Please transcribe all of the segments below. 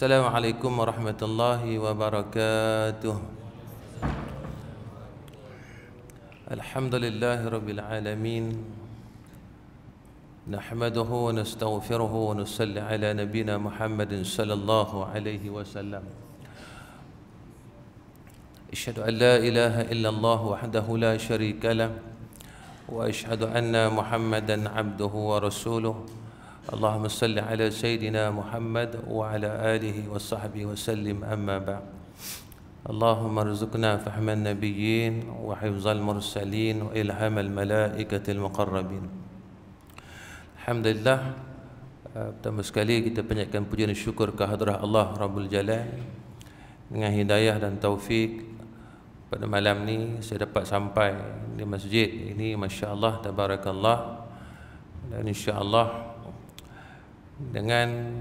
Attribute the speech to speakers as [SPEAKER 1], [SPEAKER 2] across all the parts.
[SPEAKER 1] السلام عليكم ورحمة الله وبركاته الحمد لله رب العالمين نحمده ونستغفره ونصلي على نبينا محمد صلى الله عليه وسلم أشهد أن لا إله إلا الله وحده لا شريك له وأشهد أن محمدا عبده ورسوله اللهم صل على سيدنا محمد وعلى آله وصحبه وسلم أما بعد اللهم ارزقنا فهم النبيين وحفظ المرسلين وإلهام الملائكة المقربين الحمد لله Pertama sekali kita panjatkan puji dan syukur kehadrat Allah Rabbul Jalal Dengan hidayah dan taufik Pada malam ni saya dapat sampai di masjid ini Masya Allah, Tabarakallah Dan insya Allah dengan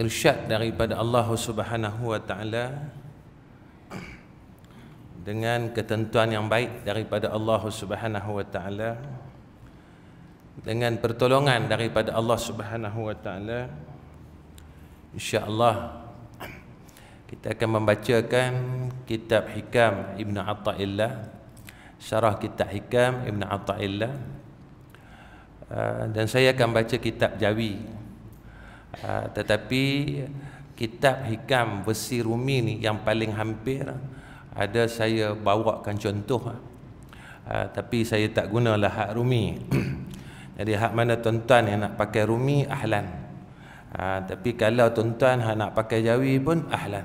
[SPEAKER 1] irsyad daripada Allah Subhanahu wa taala dengan ketentuan yang baik daripada Allah Subhanahu wa taala dengan pertolongan daripada Allah Subhanahu wa taala insyaallah kita akan membacakan kitab Hikam Ibn Atta'illah syarah kitab Hikam Ibn Atta'illah Ah, dan saya akan baca kitab Jawi ah, tetapi kitab Hikam versi Rumi ni yang paling hampir ada saya bawakan contoh ah, tapi saya tak guna lah hak Rumi jadi hak mana tuan-tuan yang nak pakai Rumi ahlan tapi kalau tuan-tuan nak pakai Jawi pun ahlan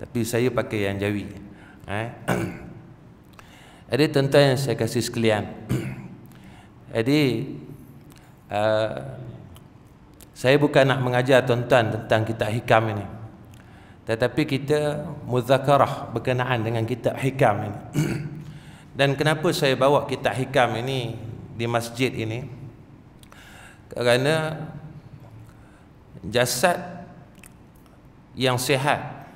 [SPEAKER 1] tapi saya pakai yang Jawi eh? jadi tuan-tuan yang saya kasih sekalian jadi Eh, saya bukan nak mengajar tuan-tuan tentang kitab hikam ini tetapi kita muzakarah berkenaan dengan kitab hikam ini dan kenapa saya bawa kitab hikam ini di masjid ini kerana jasad yang sihat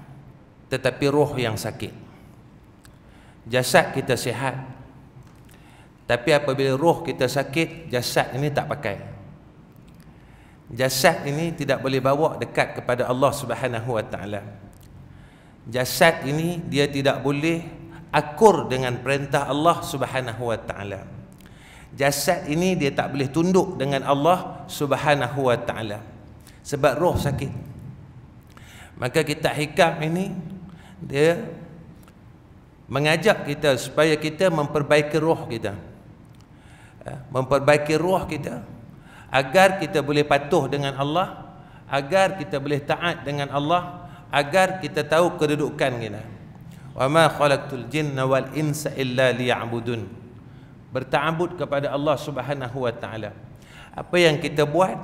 [SPEAKER 1] tetapi roh yang sakit jasad kita sihat tapi apabila roh kita sakit, jasad ini tak pakai. Jasad ini tidak boleh bawa dekat kepada Allah Subhanahu Wa Taala. Jasad ini dia tidak boleh akur dengan perintah Allah Subhanahu Wa Taala. Jasad ini dia tak boleh tunduk dengan Allah Subhanahu Wa Taala. Sebab roh sakit. Maka kita hikam ini dia mengajak kita supaya kita memperbaiki roh kita. Ya, memperbaiki ruh kita agar kita boleh patuh dengan Allah agar kita boleh taat dengan Allah agar kita tahu kedudukan kita wa ma khalaqtul jinna wal insa illa liya'budun bertaabud kepada Allah Subhanahu wa taala apa yang kita buat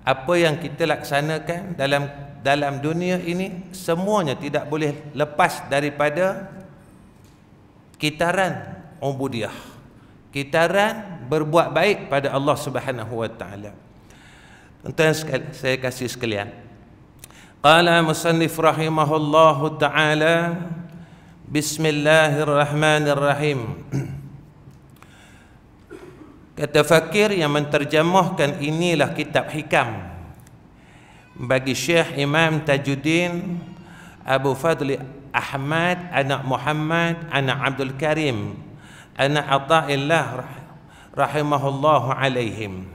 [SPEAKER 1] apa yang kita laksanakan dalam dalam dunia ini semuanya tidak boleh lepas daripada kitaran ubudiyah kitaran berbuat baik pada Allah Subhanahu wa taala. Tuan-tuan sekalian, saya kasih sekalian. Qala musannif rahimahullahu taala Bismillahirrahmanirrahim. Kata fakir yang menterjemahkan inilah kitab hikam bagi Syekh Imam Tajuddin Abu Fadli Ahmad anak Muhammad anak Abdul Karim an ataillah rahimahullahu alaihim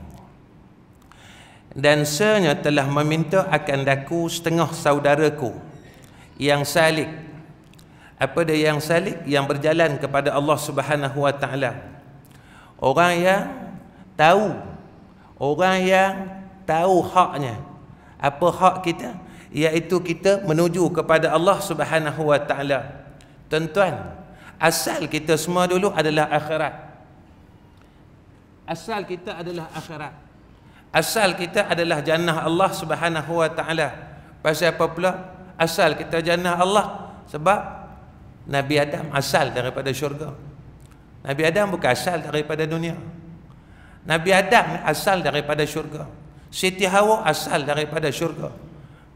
[SPEAKER 1] dan sernya telah meminta akan daku setengah saudaraku yang salik apa dia yang salik yang berjalan kepada Allah Subhanahu wa taala orang yang tahu orang yang tahu haknya apa hak kita iaitu kita menuju kepada Allah Subhanahu wa taala tuan-tuan asal kita semua dulu adalah akhirat asal kita adalah akhirat asal kita adalah jannah Allah subhanahu wa ta'ala pasal apa pula asal kita jannah Allah sebab Nabi Adam asal daripada syurga Nabi Adam bukan asal daripada dunia Nabi Adam asal daripada syurga Siti Hawa asal daripada syurga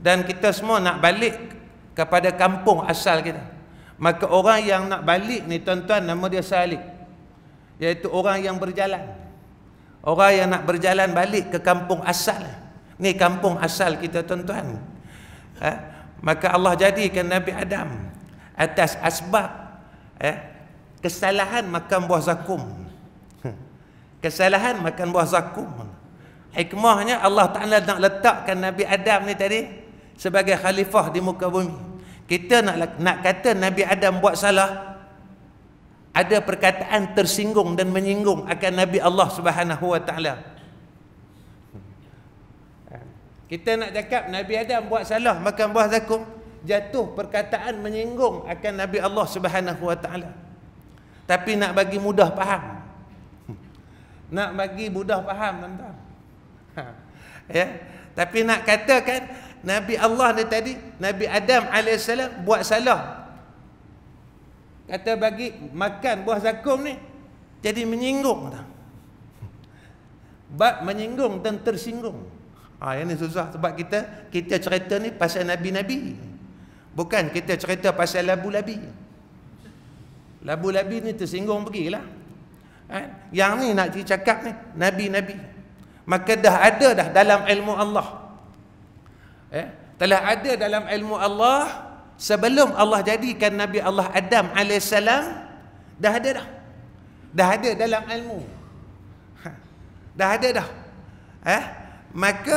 [SPEAKER 1] dan kita semua nak balik kepada kampung asal kita. Maka orang yang nak balik ni tuan-tuan nama dia salik. Iaitu orang yang berjalan. Orang yang nak berjalan balik ke kampung asal. Ni kampung asal kita tuan-tuan. Ha? Maka Allah jadikan Nabi Adam atas asbab eh, kesalahan makan buah zakum. Kesalahan makan buah zakum. Hikmahnya Allah Ta'ala nak letakkan Nabi Adam ni tadi sebagai khalifah di muka bumi kita nak nak kata Nabi Adam buat salah ada perkataan tersinggung dan menyinggung akan Nabi Allah Subhanahu Wa Taala kita nak cakap Nabi Adam buat salah makan buah zakum jatuh perkataan menyinggung akan Nabi Allah Subhanahu Wa Taala tapi nak bagi mudah faham nak bagi mudah faham tuan-tuan ha. ya tapi nak katakan Nabi Allah ni tadi Nabi Adam AS buat salah kata bagi makan buah zakum ni jadi menyinggung bab menyinggung dan tersinggung ha, yang ni susah sebab kita kita cerita ni pasal Nabi-Nabi bukan kita cerita pasal labu-labi labu-labi ni tersinggung pergilah ha? yang ni nak cakap ni Nabi-Nabi maka dah ada dah dalam ilmu Allah ya, telah ada dalam ilmu Allah sebelum Allah jadikan Nabi Allah Adam AS dah ada dah dah ada dalam ilmu ha, dah ada dah eh, maka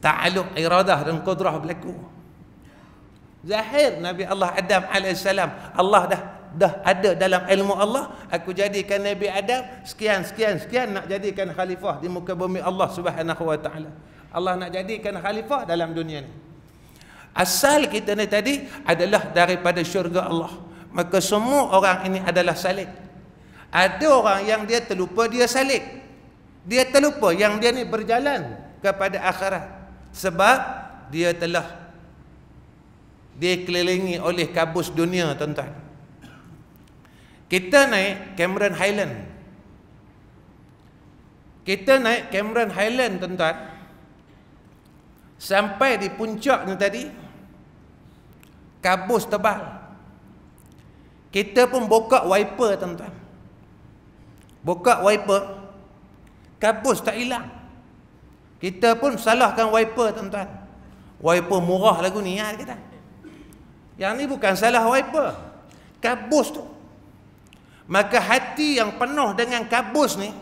[SPEAKER 1] ta'aluk iradah dan kudrah berlaku zahir Nabi Allah Adam AS Allah dah dah ada dalam ilmu Allah aku jadikan Nabi Adam sekian sekian sekian nak jadikan khalifah di muka bumi Allah subhanahu wa ta'ala Allah nak jadikan khalifah dalam dunia ni asal kita ni tadi adalah daripada syurga Allah maka semua orang ini adalah salik ada orang yang dia terlupa dia salik dia terlupa yang dia ni berjalan kepada akhirat sebab dia telah dikelilingi oleh kabus dunia tuan-tuan kita naik Cameron Highland. Kita naik Cameron Highland tuan-tuan. Sampai di puncak tu tadi kabus tebal. Kita pun buka wiper tuan-tuan. Buka wiper kabus tak hilang. Kita pun salahkan wiper tuan-tuan. Wiper murah lagu ni ya kita. Yang ni bukan salah wiper. Kabus tu maka hati yang penuh dengan kabus ni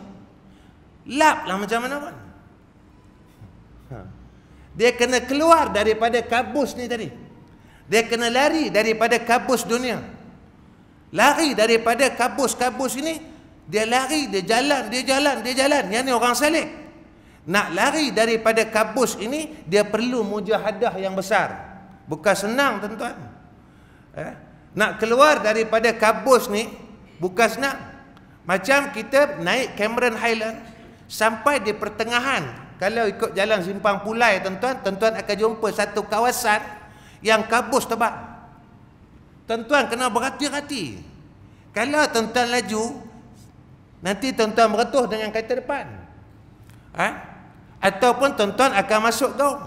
[SPEAKER 1] lap lah macam mana pun ha. dia kena keluar daripada kabus ni tadi dia kena lari daripada kabus dunia lari daripada kabus-kabus ini dia lari, dia jalan, dia jalan, dia jalan yang ni orang salik nak lari daripada kabus ini dia perlu mujahadah yang besar bukan senang tuan-tuan eh? nak keluar daripada kabus ni bukan senang macam kita naik Cameron Highland sampai di pertengahan kalau ikut jalan simpang pulai tuan-tuan tuan-tuan akan jumpa satu kawasan yang kabus tebak tuan-tuan kena berhati-hati kalau tuan-tuan laju nanti tuan-tuan meretuh dengan kereta depan ha? ataupun tuan-tuan akan masuk gong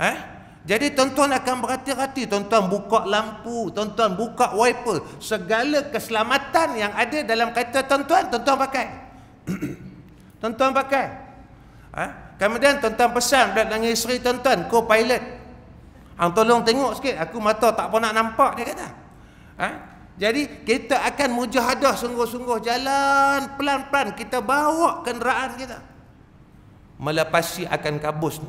[SPEAKER 1] ha? Jadi tuan-tuan akan berhati-hati Tuan-tuan buka lampu Tuan-tuan buka wiper Segala keselamatan yang ada dalam kereta tuan-tuan Tuan-tuan pakai Tuan-tuan pakai ha? Kemudian tuan-tuan pesan Belak dengan isteri tuan-tuan Kau pilot Hang tolong tengok sikit Aku mata tak pernah nampak dia kata ha? Jadi kita akan mujahadah sungguh-sungguh Jalan pelan-pelan Kita bawa kenderaan kita Melepasi akan kabus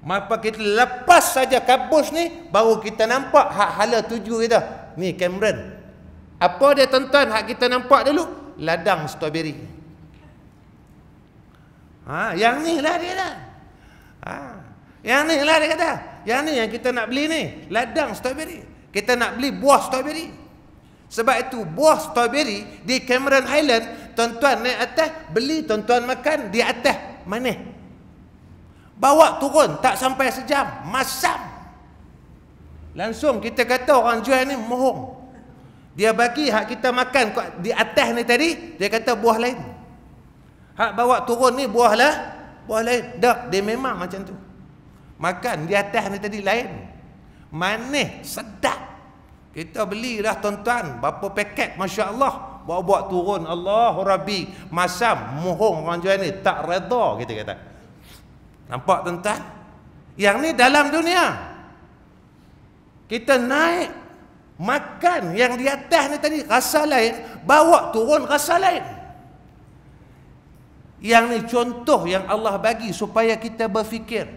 [SPEAKER 1] Maka kita lepas saja kabus ni baru kita nampak hak hala tuju kita. Ni Cameron. Apa dia tuan-tuan hak kita nampak dulu? Ladang strawberry. Ha, yang ni lah dia dah. Ha, yang ni lah dia kata. Yang ni yang kita nak beli ni. Ladang strawberry. Kita nak beli buah strawberry. Sebab itu buah strawberry di Cameron Highland. Tuan-tuan naik atas. Beli tuan-tuan makan di atas. Manis bawa turun tak sampai sejam masam langsung kita kata orang jual ni mohong dia bagi hak kita makan di atas ni tadi dia kata buah lain hak bawa turun ni buah lah buah lain dah dia memang macam tu makan di atas ni tadi lain manis sedap kita beli dah tuan-tuan berapa paket Masya Allah bawa-bawa turun Allah Rabbi masam mohong orang jual ni tak reda kita kata Nampak tuan-tuan? Yang ni dalam dunia. Kita naik makan yang di atas ni tadi rasa lain, bawa turun rasa lain. Yang ni contoh yang Allah bagi supaya kita berfikir.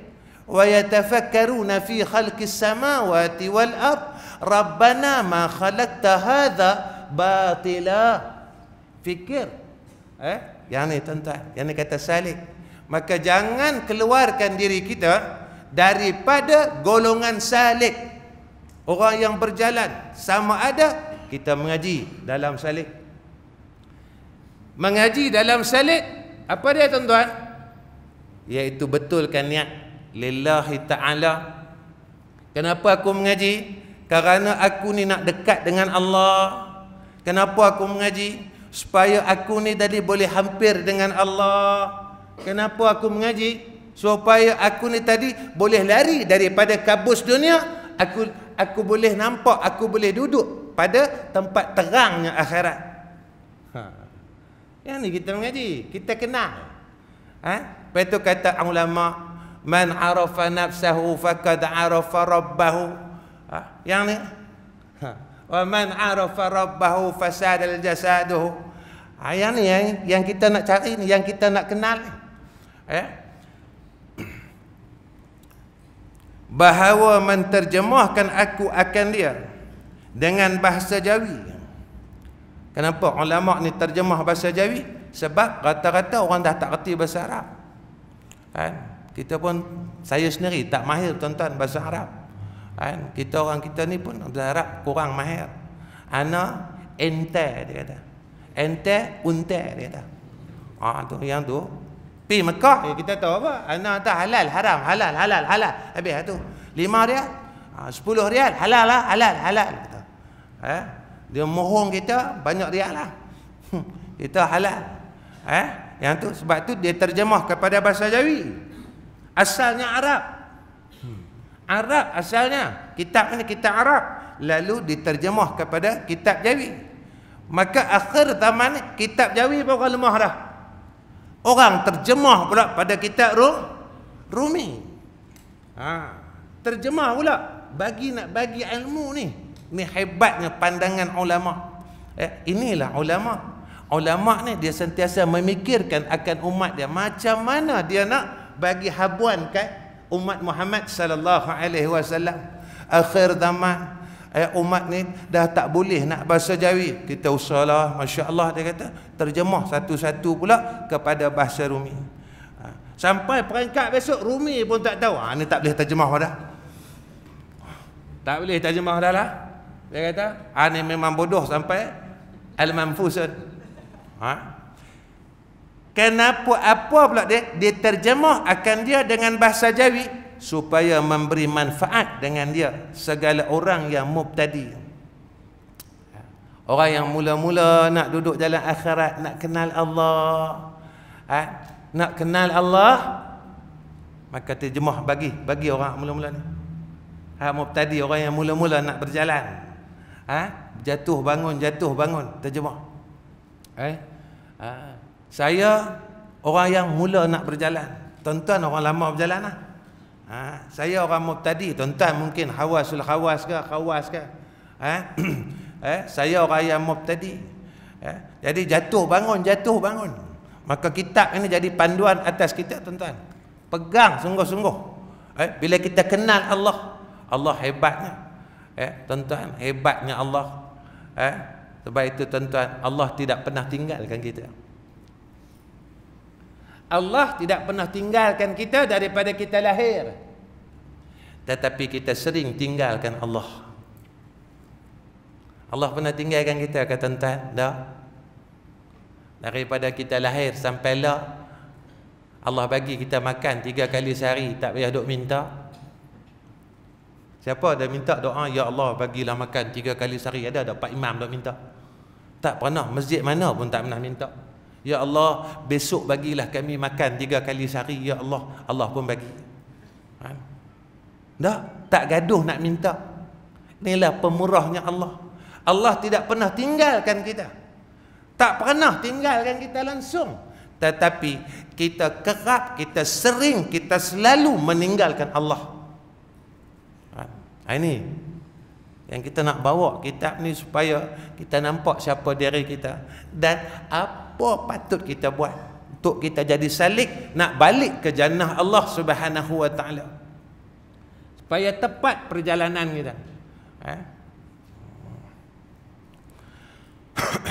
[SPEAKER 1] Wa yatafakkaruna fi khalqis samawati wal ard rabbana ma khalaqta hadha batila. Fikir. Eh? Yang ni tuan-tuan, yang ni kata salik maka jangan keluarkan diri kita daripada golongan salik orang yang berjalan sama ada kita mengaji dalam salik mengaji dalam salik apa dia tuan-tuan iaitu betulkan niat lillahi ta'ala kenapa aku mengaji kerana aku ni nak dekat dengan Allah kenapa aku mengaji supaya aku ni tadi boleh hampir dengan Allah Kenapa aku mengaji? Supaya aku ni tadi boleh lari daripada kabus dunia. Aku aku boleh nampak, aku boleh duduk pada tempat terangnya akhirat. Ha. Yang ni kita mengaji, kita kenal. Ha? Lepas tu kata ulama, man arafa nafsahu faqad arafa rabbahu. Ha? Yang ni. Ha. Wa man arafa rabbahu fasadal jasaduhu. Ha, yang ni yang, yang kita nak cari ni, yang kita nak kenal ni ya bahawa menterjemahkan aku akan dia dengan bahasa Jawi kenapa ulama ni terjemah bahasa Jawi sebab rata-rata orang dah tak reti bahasa Arab kan kita pun saya sendiri tak mahir tuan-tuan bahasa Arab kan kita orang kita ni pun bahasa Arab kurang mahir ana ente dia kata ente unte dia kata ah tu yang tu Pi Mekah ya kita tahu apa? Ana tu halal, haram, halal, halal, halal. Habis tu. 5 rial, 10 ha, rial, halal lah, halal, halal kata. Eh? Dia mohon kita banyak rial lah. Hmm, kita halal. Eh? Yang tu sebab tu dia terjemah kepada bahasa Jawi. Asalnya Arab. Hmm. Arab asalnya kitab ni kitab Arab lalu diterjemah kepada kitab Jawi. Maka akhir zaman kitab Jawi baru lemah dah. Orang terjemah pula pada kitab Rum Rumi. Ha. Terjemah pula bagi nak bagi ilmu ni. Ni hebatnya pandangan ulama. Eh, inilah ulama. Ulama ni dia sentiasa memikirkan akan umat dia macam mana dia nak bagi habuan kat umat Muhammad sallallahu alaihi wasallam akhir zaman ayat umat ni dah tak boleh nak bahasa Jawi kita usahlah Masya Allah dia kata terjemah satu-satu pula kepada bahasa Rumi ha, sampai peringkat besok Rumi pun tak tahu ha, ni tak boleh terjemah dah tak boleh terjemah dah lah dia kata ha, ni memang bodoh sampai Al-Manfusun ha? kenapa apa pula dia dia terjemah akan dia dengan bahasa Jawi supaya memberi manfaat dengan dia segala orang yang mubtadi orang yang mula-mula nak duduk jalan akhirat nak kenal Allah ha? nak kenal Allah maka terjemah bagi bagi orang mula-mula ni ha, mubtadi orang yang mula-mula nak berjalan ha? jatuh bangun jatuh bangun terjemah eh? Ha? saya orang yang mula nak berjalan tuan-tuan orang lama berjalan lah Ha? saya orang mubtadi, tuan-tuan mungkin khawas ke, khawas ke. Ha? eh, saya orang yang mubtadi. Eh? jadi jatuh bangun, jatuh bangun. Maka kitab ini jadi panduan atas kita, tuan-tuan. Pegang sungguh-sungguh. Eh, bila kita kenal Allah, Allah hebatnya. Eh, tuan-tuan, hebatnya Allah. Eh, sebab itu tuan-tuan, Allah tidak pernah tinggalkan kita. Allah tidak pernah tinggalkan kita daripada kita lahir. Tetapi kita sering tinggalkan Allah. Allah pernah tinggalkan kita ke tuan Tak? Daripada kita lahir sampai lah. Allah bagi kita makan tiga kali sehari. Tak payah duk minta. Siapa ada minta doa? Ya Allah bagilah makan tiga kali sehari. Ada ada Pak Imam duk minta. Tak pernah. Masjid mana pun tak pernah Minta. Ya Allah, besok bagilah kami makan tiga kali sehari. Ya Allah, Allah pun bagi. Ha? Dah, tak gaduh nak minta. Inilah pemurahnya Allah. Allah tidak pernah tinggalkan kita. Tak pernah tinggalkan kita langsung. Tetapi kita kerap, kita sering, kita selalu meninggalkan Allah. Ha? ha ini yang kita nak bawa kitab ni supaya kita nampak siapa diri kita dan apa apa patut kita buat untuk kita jadi salik nak balik ke jannah Allah Subhanahu wa taala supaya tepat perjalanan kita eh?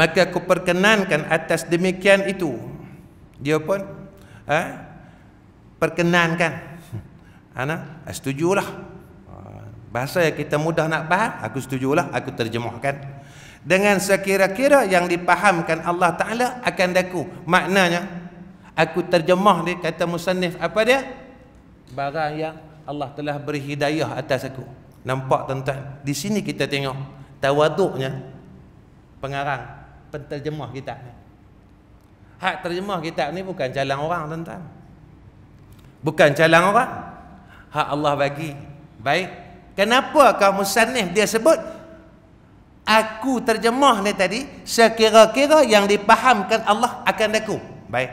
[SPEAKER 1] maka aku perkenankan atas demikian itu dia pun eh? perkenankan ana eh, setujulah ah, bahasa yang kita mudah nak faham aku setujulah aku terjemahkan dengan sekira-kira yang dipahamkan Allah Ta'ala akan daku maknanya aku terjemah dia kata musannif apa dia barang yang Allah telah beri hidayah atas aku nampak tuan-tuan di sini kita tengok tawaduknya pengarang penterjemah kitab ni hak terjemah kitab ni bukan calang orang tuan-tuan bukan calang orang hak Allah bagi baik kenapa kau musannif dia sebut aku terjemah ni tadi sekira-kira yang dipahamkan Allah akan aku baik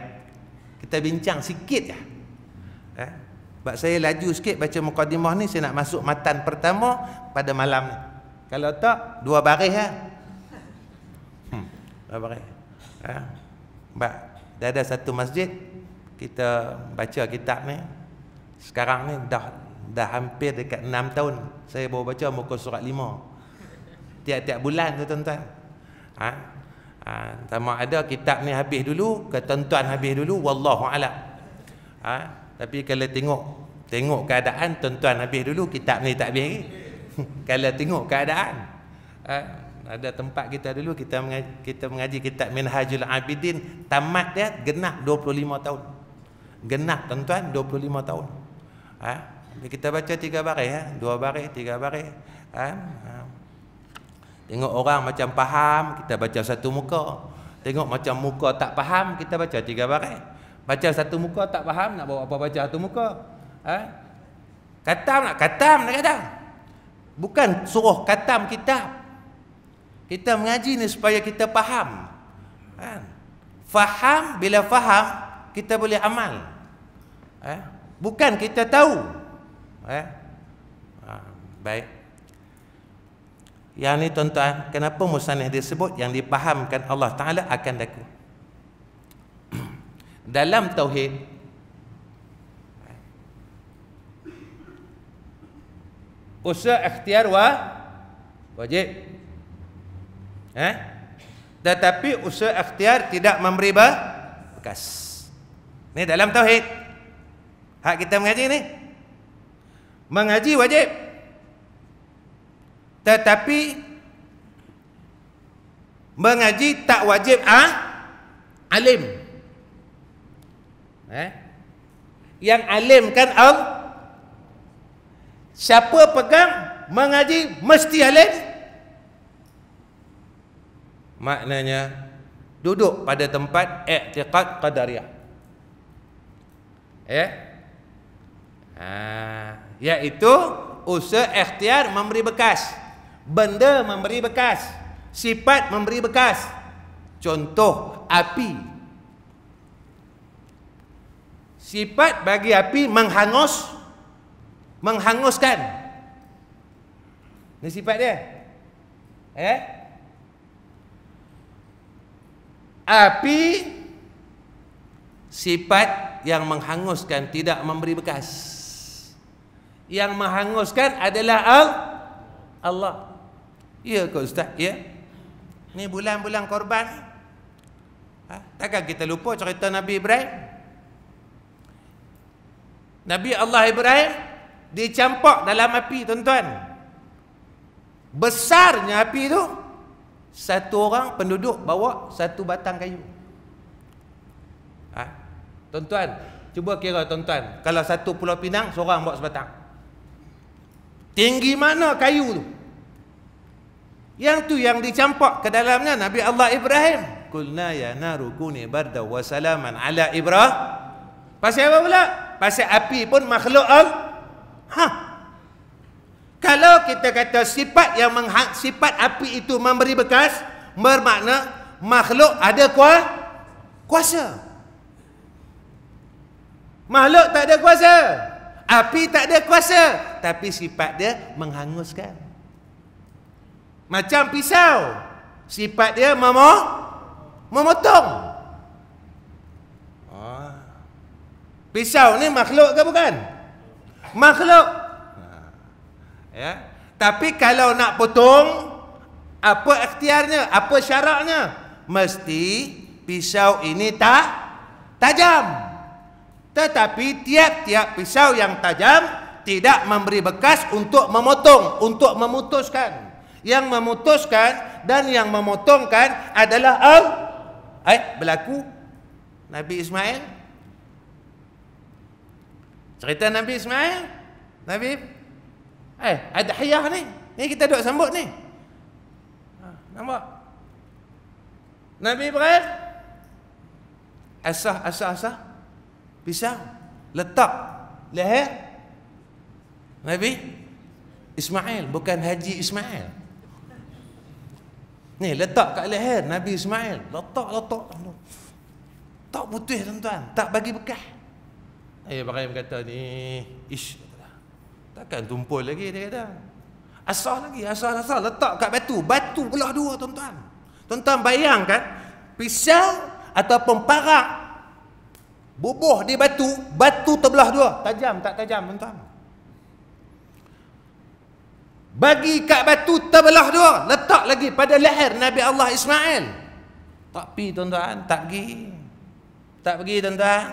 [SPEAKER 1] kita bincang sikit ya eh? sebab saya laju sikit baca mukadimah ni saya nak masuk matan pertama pada malam ni kalau tak dua baris ya hmm, dua baris eh? Mbak, dah ada satu masjid kita baca kitab ni sekarang ni dah dah hampir dekat 6 tahun saya baru baca muka surat tiap-tiap bulan tu tuan-tuan ha? ha? sama ada kitab ni habis dulu ke tuan-tuan habis dulu wallahu alam ha? tapi kalau tengok tengok keadaan tuan-tuan habis dulu kitab ni tak habis lagi kalau tengok keadaan ha? ada tempat kita dulu kita mengaji, kita mengaji kitab Minhajul Abidin tamat dia genap 25 tahun genap tuan-tuan 25 tahun ha? kita baca tiga baris ha? dua baris tiga baris ha? ha? Tengok orang macam faham, kita baca satu muka. Tengok macam muka tak faham, kita baca tiga baris. Baca satu muka tak faham, nak bawa apa baca satu muka. Ha? Katam nak katam nak katam. Bukan suruh katam kitab. Kita mengaji ni supaya kita faham. Ha? Faham, bila faham, kita boleh amal. Ha? Bukan kita tahu. Ha? Ha, baik. Yang ni tuan-tuan, kenapa musanih disebut yang dipahamkan Allah Ta'ala akan daku. Dalam Tauhid, usaha ikhtiar wa wajib. Eh? Tetapi usaha ikhtiar tidak memberi bekas. Ini dalam Tauhid. Hak kita mengaji ni. Mengaji wajib. Tetapi mengaji tak wajib ah alim. Eh? Yang alim kan al Siapa pegang mengaji mesti alim. Maknanya duduk pada tempat i'tiqad qadariyah. Ya. Eh? Ha, iaitu usaha ikhtiar memberi bekas. Benda memberi bekas. Sifat memberi bekas. Contoh api. Sifat bagi api menghangus menghanguskan. Ini sifat dia. Eh? Api sifat yang menghanguskan tidak memberi bekas. Yang menghanguskan adalah Al, Allah. Ya ke ustaz? Ya. Ni bulan-bulan korban. Ha? Takkan kita lupa cerita Nabi Ibrahim? Nabi Allah Ibrahim dicampak dalam api tuan-tuan. Besarnya api tu satu orang penduduk bawa satu batang kayu. Ha? Tuan-tuan, cuba kira tuan-tuan, kalau satu pulau pinang seorang bawa sebatang. Tinggi mana kayu tu? Yang tu yang dicampak ke dalamnya Nabi Allah Ibrahim. Kulna ya naru kuni barda wa salaman ala Ibrahim. Pasal apa pula? Pasal api pun makhluk Allah. Ha. Kalau kita kata sifat yang menghak, sifat api itu memberi bekas, bermakna makhluk ada kuah, kuasa. Makhluk tak ada kuasa. Api tak ada kuasa. Tapi sifat dia menghanguskan. Macam pisau. Sifat dia memo memotong. Ah. Pisau ni makhluk ke bukan? Makhluk. Ah. Ya. Tapi kalau nak potong apa ikhtiarnya? Apa syaratnya? Mesti pisau ini tak tajam. Tetapi tiap-tiap pisau yang tajam tidak memberi bekas untuk memotong, untuk memutuskan yang memutuskan dan yang memotongkan adalah al eh berlaku Nabi Ismail cerita Nabi Ismail Nabi eh ada hiyah ni ni kita duk sambut ni ha, nampak Nabi Ibrahim asah asah asah Bisa. letak leher Nabi Ismail bukan Haji Ismail Ni letak kat leher Nabi Ismail. Letak, letak. Tak putih tuan-tuan. Tak bagi bekas. Ayah eh, Ibrahim kata ni, ish. Takkan tumpul lagi dia kata. Asah lagi, asah-asah. Letak kat batu. Batu belah dua tuan-tuan. Tuan-tuan bayangkan, pisau atau pemparak bubuh di batu, batu terbelah dua. Tajam tak tajam tuan-tuan? bagi kat batu terbelah dua letak lagi pada leher Nabi Allah Ismail tak pergi tuan-tuan tak pergi tak pergi tuan-tuan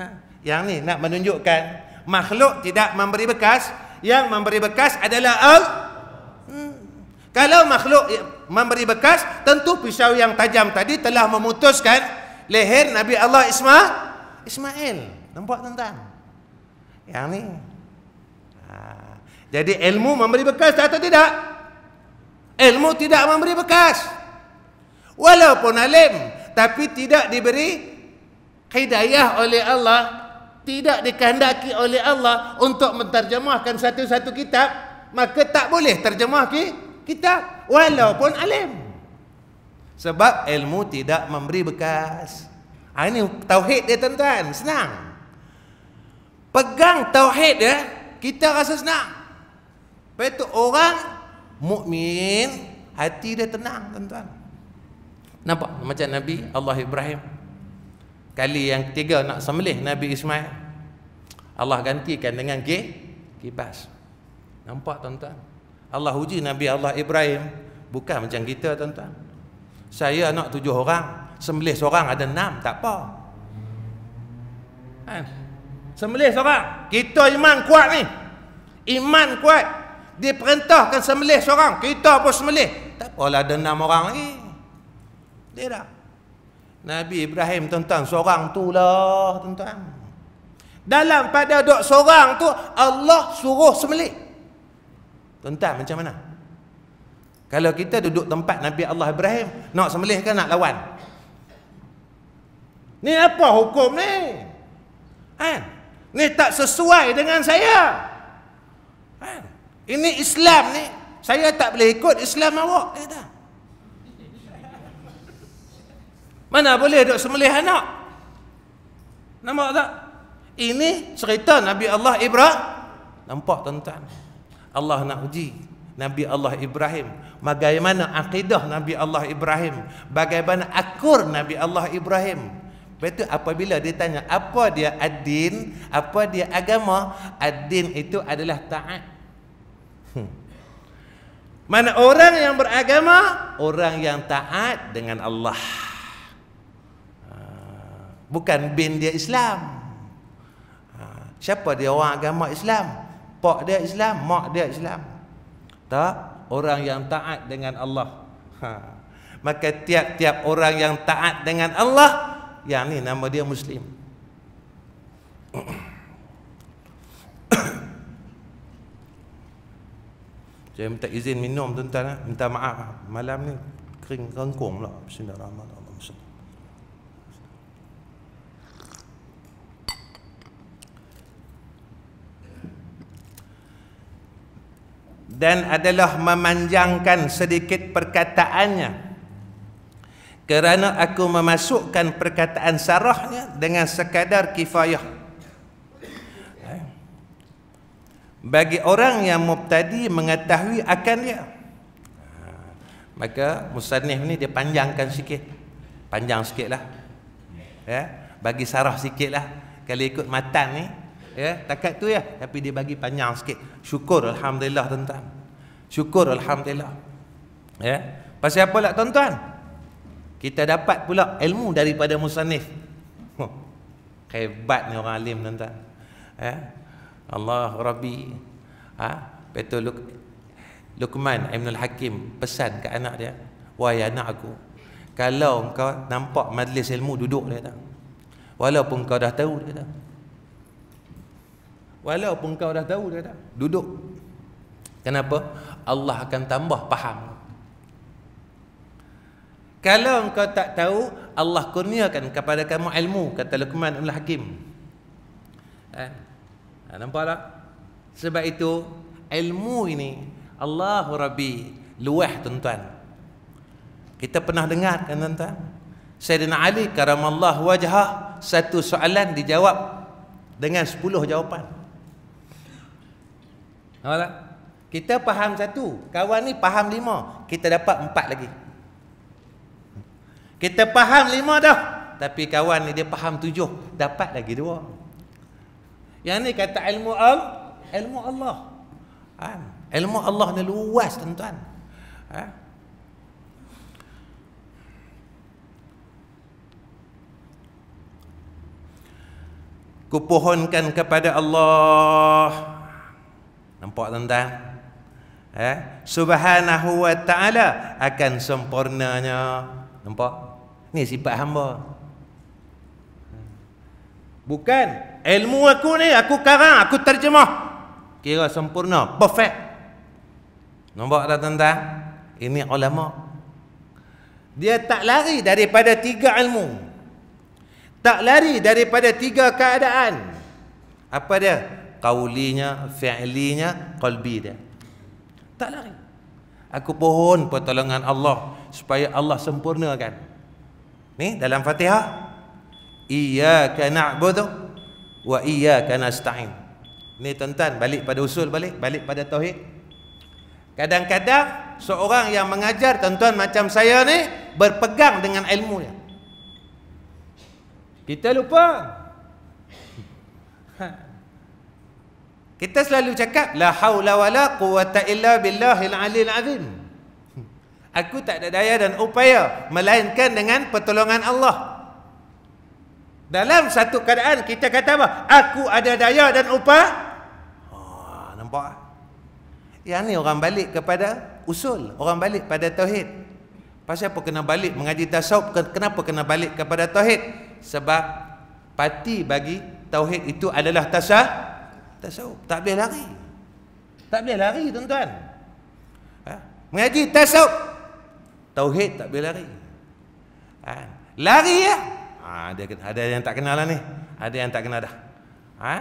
[SPEAKER 1] ha, yang ni nak menunjukkan makhluk tidak memberi bekas yang memberi bekas adalah al hmm. kalau makhluk memberi bekas tentu pisau yang tajam tadi telah memutuskan leher Nabi Allah Ismail Ismail nampak tuan-tuan yang ni jadi ilmu memberi bekas atau tidak? Ilmu tidak memberi bekas. Walaupun alim tapi tidak diberi hidayah oleh Allah, tidak dikehendaki oleh Allah untuk menterjemahkan satu-satu kitab, maka tak boleh terjemah ki kitab walaupun alim. Sebab ilmu tidak memberi bekas. Ha, ini tauhid dia tuan-tuan, senang. Pegang tauhid ya, kita rasa senang. Lepas itu orang mukmin hati dia tenang tuan-tuan. Nampak macam Nabi Allah Ibrahim. Kali yang ketiga nak sembelih Nabi Ismail. Allah gantikan dengan ke kipas Nampak tuan-tuan. Allah uji Nabi Allah Ibrahim bukan macam kita tuan-tuan. Saya anak tujuh orang, sembelih seorang ada enam, tak apa. Kan? Sembelih seorang, kita iman kuat ni. Iman kuat, dia perintahkan semelih seorang. Kita pun semelih. Tak apalah ada enam orang lagi. Dia dah. Nabi Ibrahim tuan-tuan seorang tu lah tuan-tuan. Dalam pada dok seorang tu Allah suruh semelih. Tuan-tuan macam mana? Kalau kita duduk tempat Nabi Allah Ibrahim nak semelih kan nak lawan? Ni apa hukum ni? Kan? Ha? Ni tak sesuai dengan saya. Ini Islam ni saya tak boleh ikut Islam awak kata. Mana boleh duk semelih anak? Nampak tak? Ini cerita Nabi Allah Ibrahim. Nampak tuan-tuan. Allah nak uji Nabi Allah Ibrahim. Bagaimana akidah Nabi Allah Ibrahim? Bagaimana akur Nabi Allah Ibrahim? Betul apabila dia tanya apa dia ad-din, apa dia agama? Ad-din itu adalah taat Hmm. Mana orang yang beragama? Orang yang taat dengan Allah. Ha. Bukan bin dia Islam. Ha. Siapa dia orang agama Islam? Pak dia Islam, mak dia Islam. Tak? Orang yang taat dengan Allah. Ha. Maka tiap-tiap orang yang taat dengan Allah, yang ni nama dia Muslim. Muslim. Jadi minta izin minum tuan-tuan eh? Minta maaf eh. Malam ni kering rengkung lah Bismillahirrahmanirrahim. Dan adalah memanjangkan sedikit perkataannya Kerana aku memasukkan perkataan sarahnya Dengan sekadar kifayah bagi orang yang mubtadi mengetahui akan dia ha, maka musannif ni dia panjangkan sikit panjang sikitlah ya bagi sarah sikitlah kalau ikut matan ni ya takat tu ya tapi dia bagi panjang sikit syukur alhamdulillah tuan-tuan syukur alhamdulillah ya pasal apa lah tuan-tuan kita dapat pula ilmu daripada musannif hebat ni orang alim tuan-tuan ya Allah Rabbi ha? Betul Luk Luqman Ibn Al-Hakim pesan ke anak dia Wahai anak aku Kalau engkau nampak majlis ilmu duduk dia kata Walaupun kau dah tahu dia kata Walaupun kau dah tahu dia kata Duduk Kenapa? Allah akan tambah faham kalau engkau tak tahu Allah kurniakan kepada kamu ilmu kata Luqman Ibn Hakim eh? Ha, nampak tak? Sebab itu ilmu ini Allahu Rabbi luah tuan-tuan. Kita pernah dengar kan tuan-tuan? Sayyidina Ali karamallahu wajah satu soalan dijawab dengan sepuluh jawapan. Nampak tak? Kita faham satu, kawan ni faham lima, kita dapat empat lagi. Kita faham lima dah, tapi kawan ni dia faham tujuh, dapat lagi dua. Yang ni kata ilmu al ilmu Allah. Ha? Ilmu Allah ni luas tuan-tuan. Ha? Kupohonkan kepada Allah. Nampak tuan-tuan? Eh? Subhanahu wa ta'ala akan sempurnanya. Nampak? Ni sifat hamba. Bukan. Ilmu aku ni aku karang, aku terjemah. Kira sempurna, perfect. Nampak tak tuan-tuan? Ini ulama. Dia tak lari daripada tiga ilmu. Tak lari daripada tiga keadaan. Apa dia? Kaulinya, fi'linya, kalbi dia. Tak lari. Aku pohon pertolongan Allah supaya Allah sempurnakan. Ni dalam Fatihah. Iyaka na'budu wa iyaka nasta'in. Ni tuan-tuan balik pada usul balik, balik pada tauhid. Kadang-kadang seorang yang mengajar tuan-tuan macam saya ni berpegang dengan ilmu dia. Kita lupa. Kita selalu cakap la haula wala quwata illa billahil aliyil azim. Aku tak ada daya dan upaya melainkan dengan pertolongan Allah. Dalam satu keadaan kita kata apa? Aku ada daya dan upah. Oh, nampak? Yang ni orang balik kepada usul. Orang balik pada tauhid. Pasal apa kena balik mengaji tasawuf? Kenapa kena balik kepada tauhid? Sebab pati bagi tauhid itu adalah tasawuf. Tasawuf. Tak boleh lari. Tak boleh lari tuan-tuan. Ha? Mengaji tasawuf. Tauhid tak boleh lari. Ha? Lari ya. Ha, ada, ada yang tak kenal lah ni. Ada yang tak kenal dah. Ha?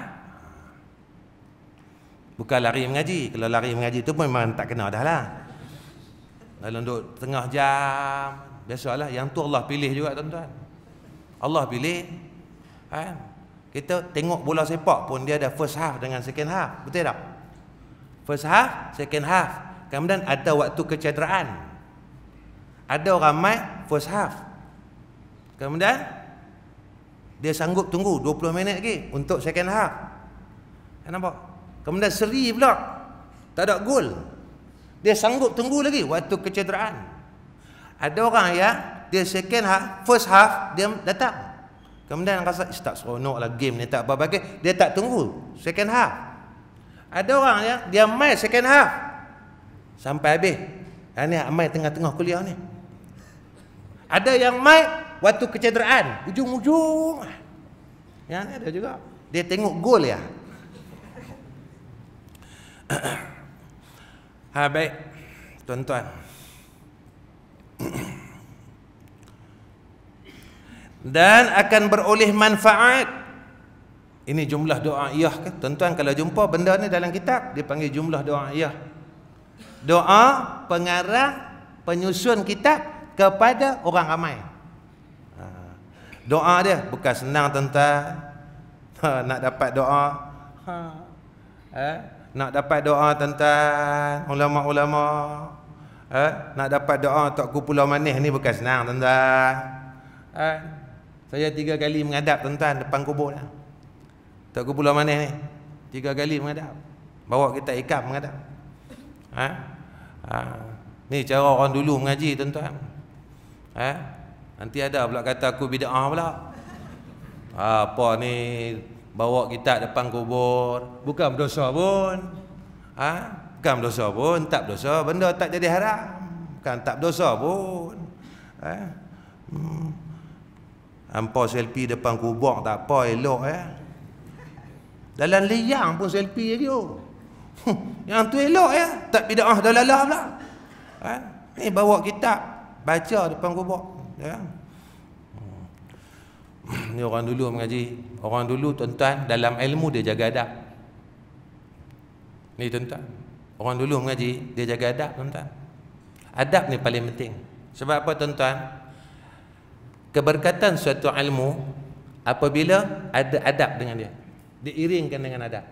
[SPEAKER 1] Bukan lari mengaji. Kalau lari mengaji tu pun memang tak kenal dah lah. Lalu duduk tengah jam. Biasalah. Yang tu Allah pilih juga tuan-tuan. Allah pilih. Ha? Kita tengok bola sepak pun dia ada first half dengan second half. Betul tak? First half, second half. Kemudian ada waktu kecederaan. Ada orang main first half. Kemudian dia sanggup tunggu 20 minit lagi untuk second half. Kan nampak? Kemudian seri pula. Tak ada gol. Dia sanggup tunggu lagi waktu kecederaan. Ada orang ya, dia second half, first half dia datang. Kemudian rasa eh, tak seronok lah game ni tak apa-apa Dia tak tunggu second half. Ada orang ya, dia main second half. Sampai habis. Dan ha, ni main tengah-tengah kuliah ni. Ada yang main waktu kecederaan. Ujung-ujung. Yang ada juga. Dia tengok gol ya. ha baik. Tuan-tuan. Dan akan beroleh manfaat. Ini jumlah doa iyah ke? Tuan-tuan kalau jumpa benda ni dalam kitab, dia panggil jumlah doa iyah. Doa pengarah penyusun kitab kepada orang ramai. Doa dia bukan senang tuan-tuan. Ha, nak dapat doa. Ha. Eh? Nak dapat doa tuan-tuan, ulama-ulama. Eh? Nak dapat doa Tok Ku Pulau Manis ni bukan senang tuan-tuan. Eh? Saya tiga kali menghadap tuan-tuan depan kubur dah. Tok Ku Pulau Manis ni. Tiga kali menghadap. Bawa kita ikat menghadap. Ha? Ha. Ni cara orang dulu mengaji tuan-tuan. Eh? Nanti ada pula kata aku bid'ah pula. Apa ni bawa kita depan kubur? Bukan berdosa pun. Ha? Bukan berdosa pun, tak berdosa. Benda tak jadi haram. Bukan tak berdosa pun. Ha? Hmm. Hampa selfie depan kubur tak apa, elok ya. Eh? Dalam liang pun selfie lagi oh. Yang tu elok ya. Tak bid'ah dah lalah pula. Ha? Ni bawa kita baca depan kubur ya. Ni orang dulu mengaji Orang dulu tuan-tuan dalam ilmu dia jaga adab Ni tuan-tuan Orang dulu mengaji dia jaga adab tuan-tuan Adab ni paling penting Sebab apa tuan-tuan Keberkatan suatu ilmu Apabila ada adab dengan dia Diiringkan dengan adab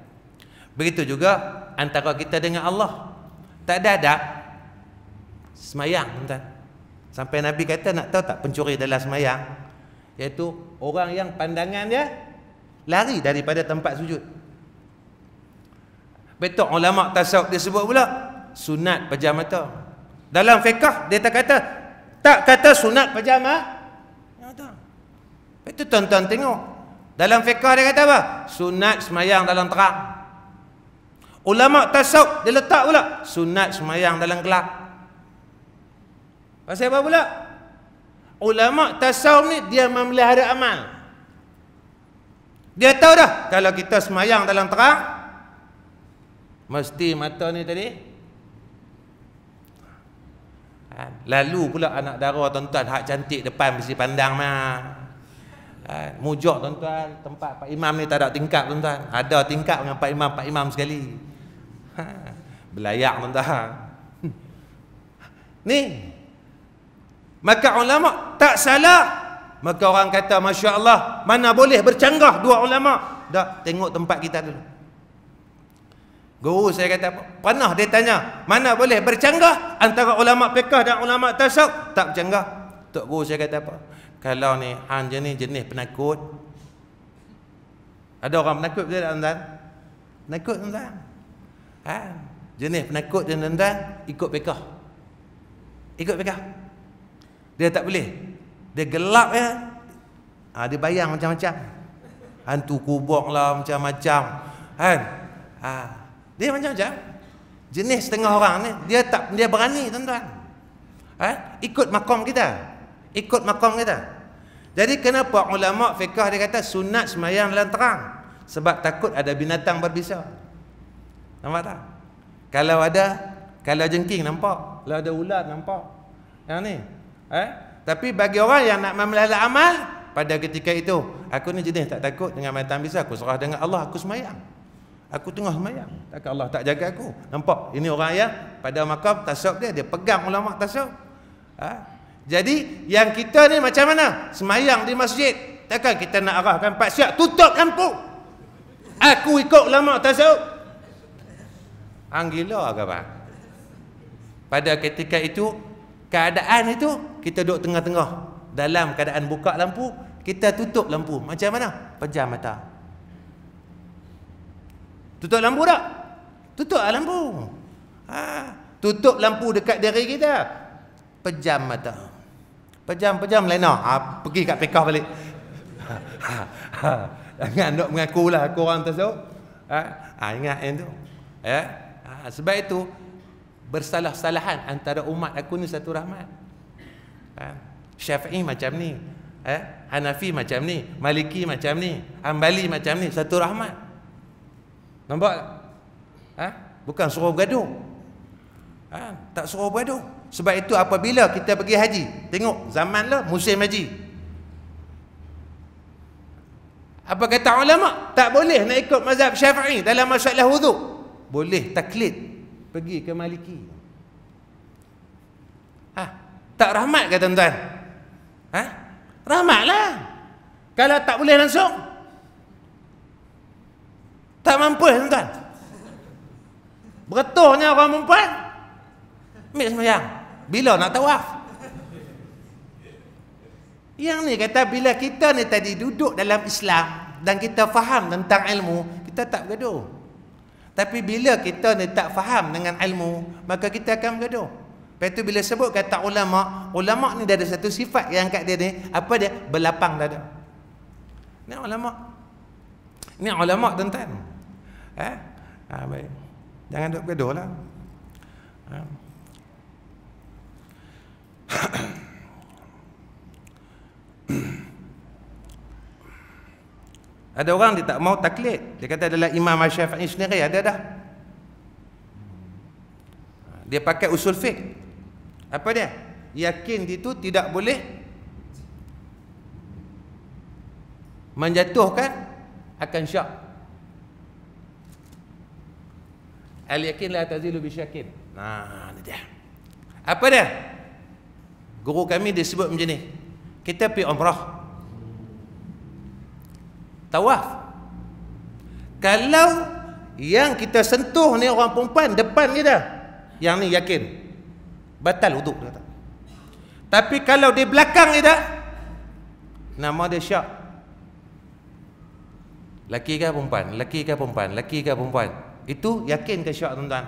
[SPEAKER 1] Begitu juga antara kita dengan Allah Tak ada adab Semayang tuan-tuan Sampai Nabi kata nak tahu tak pencuri dalam semayang Iaitu orang yang pandangan dia Lari daripada tempat sujud Betul ulama tasawuf dia sebut pula Sunat pejam mata Dalam fiqah dia tak kata Tak kata sunat pejam mata Betul tuan-tuan tengok Dalam fiqah dia kata apa? Sunat semayang dalam terang Ulama tasawuf dia letak pula Sunat semayang dalam gelap Pasal apa pula? Ulama tasawuf ni dia memelihara amal. Dia tahu dah kalau kita semayang dalam terang mesti mata ni tadi kan? Lalu pula anak dara tuan-tuan hak cantik depan mesti pandang mah. Kan? mujur tuan-tuan tempat Pak Imam ni tak ada tingkap tuan-tuan. Ada tingkap dengan Pak Imam, Pak Imam sekali. Ha, belayak tuan-tuan. Ni, maka ulama tak salah maka orang kata masya-Allah mana boleh bercanggah dua ulama dah tengok tempat kita dulu guru saya kata pernah dia tanya mana boleh bercanggah antara ulama fiqh dan ulama tasawuf tak bercanggah tok guru saya kata apa kalau ni hang ni jenis penakut ada orang penakut dia tuan-tuan penakut tuan-tuan ha? jenis penakut dia tuan-tuan ikut fiqh ikut fiqh dia tak boleh. Dia gelap ya. Ha, dia bayang macam-macam. Hantu kubur lah macam-macam. Kan? Ha. Dia macam-macam. Jenis setengah orang ni. Dia tak dia berani tuan-tuan. Ha? Ikut makam kita. Ikut makam kita. Jadi kenapa ulama fiqah dia kata sunat semayang dalam terang? Sebab takut ada binatang berbisa. Nampak tak? Kalau ada, kalau jengking nampak. Kalau ada ular nampak. Yang ni, Eh? Tapi bagi orang yang nak memelihara amal pada ketika itu, aku ni jenis tak takut dengan matan bisa aku serah dengan Allah aku semayang. Aku tengah semayang. Takkan Allah tak jaga aku. Nampak? Ini orang ayah pada makam tasawuf dia dia pegang ulama tasawuf. Ha? Jadi yang kita ni macam mana? Semayang di masjid. Takkan kita nak arahkan pak siap tutup kampung. Aku ikut ulama tasawuf. Anggila agak Pada ketika itu keadaan itu kita duduk tengah-tengah dalam keadaan buka lampu kita tutup lampu macam mana pejam mata tutup lampu tak tutup lah lampu ha. tutup lampu dekat diri kita pejam mata pejam-pejam lena ah, ha. Ah, pergi kat pekah balik ha, ha. jangan duduk mengaku lah aku orang tersebut ha. Ha. ingat yang tu ya. Ha, sebab itu bersalah-salahan antara umat aku ni satu rahmat Ha. Syafi'i macam ni eh? Hanafi macam ni Maliki macam ni Ambali macam ni Satu rahmat Nampak? Eh? Bukan suruh bergaduh eh? Tak suruh bergaduh Sebab itu apabila kita pergi haji Tengok zaman lah musim haji Apa kata ulama? Tak boleh nak ikut mazhab syafi'i dalam masalah wuduk Boleh taklid Pergi ke Maliki tak rahmat ke tuan-tuan? Ha? Rahmatlah. Kalau tak boleh langsung. Tak mampu tuan-tuan. Beretuhnya orang perempuan. Ambil semayang. Bila nak tawaf? Yang ni kata bila kita ni tadi duduk dalam Islam dan kita faham tentang ilmu, kita tak bergaduh. Tapi bila kita ni tak faham dengan ilmu, maka kita akan bergaduh. Lepas tu bila sebut kata ulama, ulama ni dia ada satu sifat yang kat dia ni, apa dia? Berlapang dada. Ni ulama. Ni ulama tuan-tuan. Eh? Ha, baik. Jangan duduk gaduh lah. Ha. ada orang dia tak mau taklid. Dia kata adalah Imam Syafi'i sendiri ada dah. Dia pakai usul fiqh. Apa dia? Yakin Di tu tidak boleh menjatuhkan akan syak. Al yakin la tazilu bi syakin. Nah, ni dia. Apa dia? Guru kami disebut macam ni. Kita pergi umrah. Tawaf. Kalau yang kita sentuh ni orang perempuan depan ni dah Yang ni yakin batal wuduk dia kata. Tapi kalau di belakang dia nama dia syak. Laki ke perempuan? Laki ke perempuan? Laki ke perempuan? Itu yakin ke syak tuan-tuan?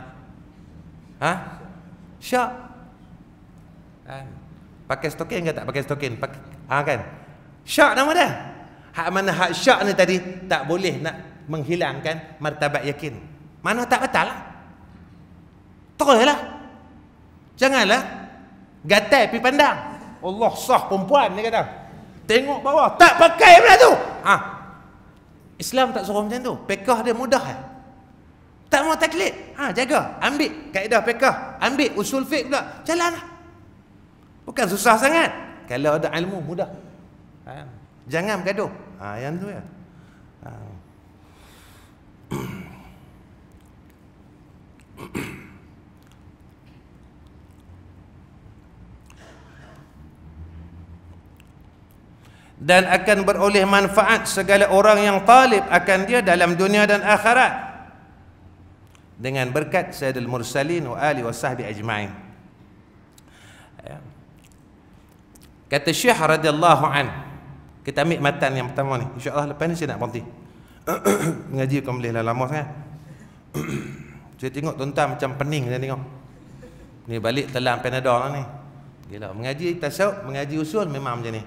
[SPEAKER 1] Ha? Syak. Ha? Pakai stokin ke tak pakai stokin? Pakai ha kan? Syak nama dia. Hak mana hak syak ni tadi tak boleh nak menghilangkan martabat yakin. Mana tak batal lah. Janganlah gatal pi pandang. Allah sah perempuan dia kata. Tengok bawah, tak pakai benda tu. Ha. Islam tak suruh macam tu. Pekah dia mudah eh. Tak mau taklid. Ha, jaga, ambil kaedah pekah. Ambil usul fiqh pula. Jalanlah. Bukan susah sangat. Kalau ada ilmu mudah. Ha. Jangan bergaduh. Ha, yang tu ya. Ha. dan akan beroleh manfaat segala orang yang talib akan dia dalam dunia dan akhirat dengan berkat Sayyidul Mursalin wa Ali wa sahbi ajma'in ya. kata Syekh radhiyallahu an kita ambil matan yang pertama ni insyaAllah lepas ni saya nak berhenti mengaji kau boleh lah lama sangat saya tengok tuan-tuan macam pening saya tengok ni balik telan panadol lah ni Gila, mengaji tasawuf, mengaji usul memang macam ni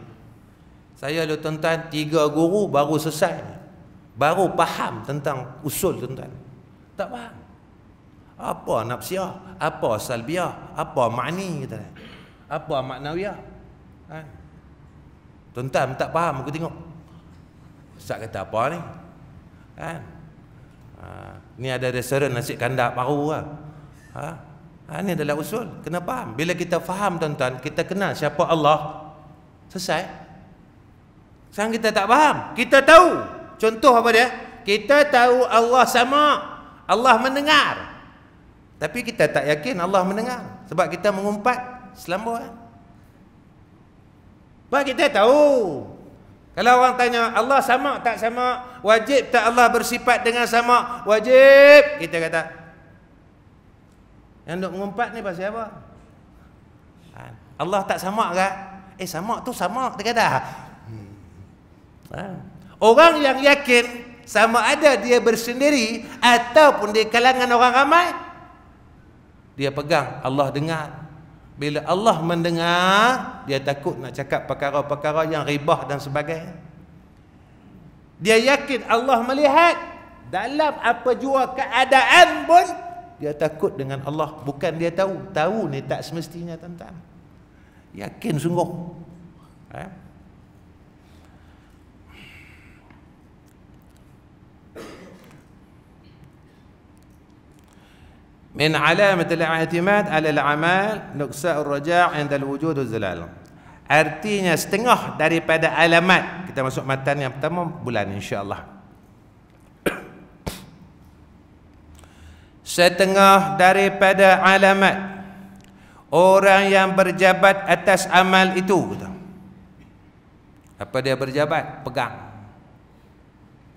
[SPEAKER 1] saya ada lah tuan-tuan tiga guru baru selesai. Baru faham tentang usul tuan-tuan. Tak faham. Apa nafsiah? Apa salbiah? Apa makni kata Apa maknawiah? Ha? Tuan-tuan tak faham aku tengok. Ustaz kata apa ni? Ha? Ha. Ni ada restoran nasi kandar baru lah. Ha? ha? Ini adalah usul. Kena faham. Bila kita faham tuan-tuan, kita kenal siapa Allah. Selesai. Sekarang kita tak faham. Kita tahu. Contoh apa dia? Kita tahu Allah sama. Allah mendengar. Tapi kita tak yakin Allah mendengar. Sebab kita mengumpat selambuan. Sebab kita tahu. Kalau orang tanya Allah sama tak sama? Wajib tak Allah bersifat dengan sama? Wajib. Kita kata. Yang duk mengumpat ni pasal apa? Ha. Allah tak sama kan? Eh sama tu sama. Dia kata. Ha. Orang yang yakin sama ada dia bersendiri ataupun di kalangan orang ramai dia pegang Allah dengar. Bila Allah mendengar, dia takut nak cakap perkara-perkara yang ribah dan sebagainya. Dia yakin Allah melihat dalam apa jua keadaan pun dia takut dengan Allah bukan dia tahu tahu ni tak semestinya tuan-tuan yakin sungguh eh? من علامة الاعتماد على العمل نقصاء الرجاع عند الوجود والزلال Artinya setengah daripada alamat Kita masuk matan yang pertama bulan insyaAllah Setengah daripada alamat Orang yang berjabat atas amal itu kata. Apa dia berjabat? Pegang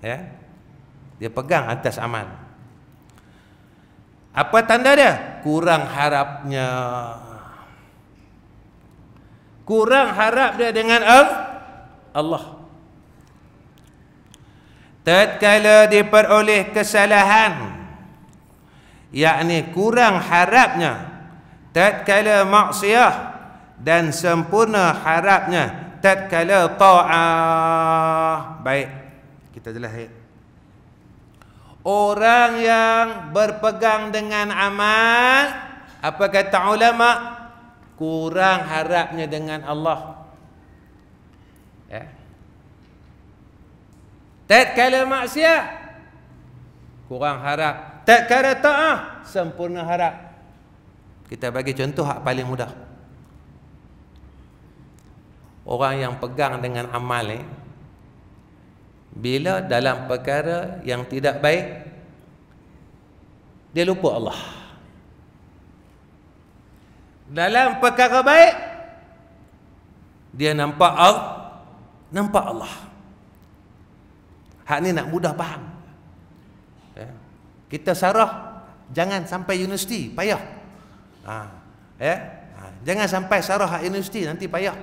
[SPEAKER 1] Ya, Dia pegang atas amal apa tanda dia? Kurang harapnya. Kurang harap dia dengan Allah. Tatkala diperoleh kesalahan. Yakni kurang harapnya. Tatkala maksiat dan sempurna harapnya. Tatkala ta'ah. Baik. Kita jelas. Orang yang berpegang dengan amal Apa kata ulama? Kurang harapnya dengan Allah ya. Tak kala maksiat Kurang harap Tak kala ta'ah Sempurna harap Kita bagi contoh hak paling mudah Orang yang pegang dengan amal ni bila dalam perkara yang tidak baik dia lupa Allah dalam perkara baik dia nampak Allah nampak Allah hak ni nak mudah faham ya. kita sarah jangan sampai universiti payah ha, ya eh? jangan sampai sarah hak universiti nanti payah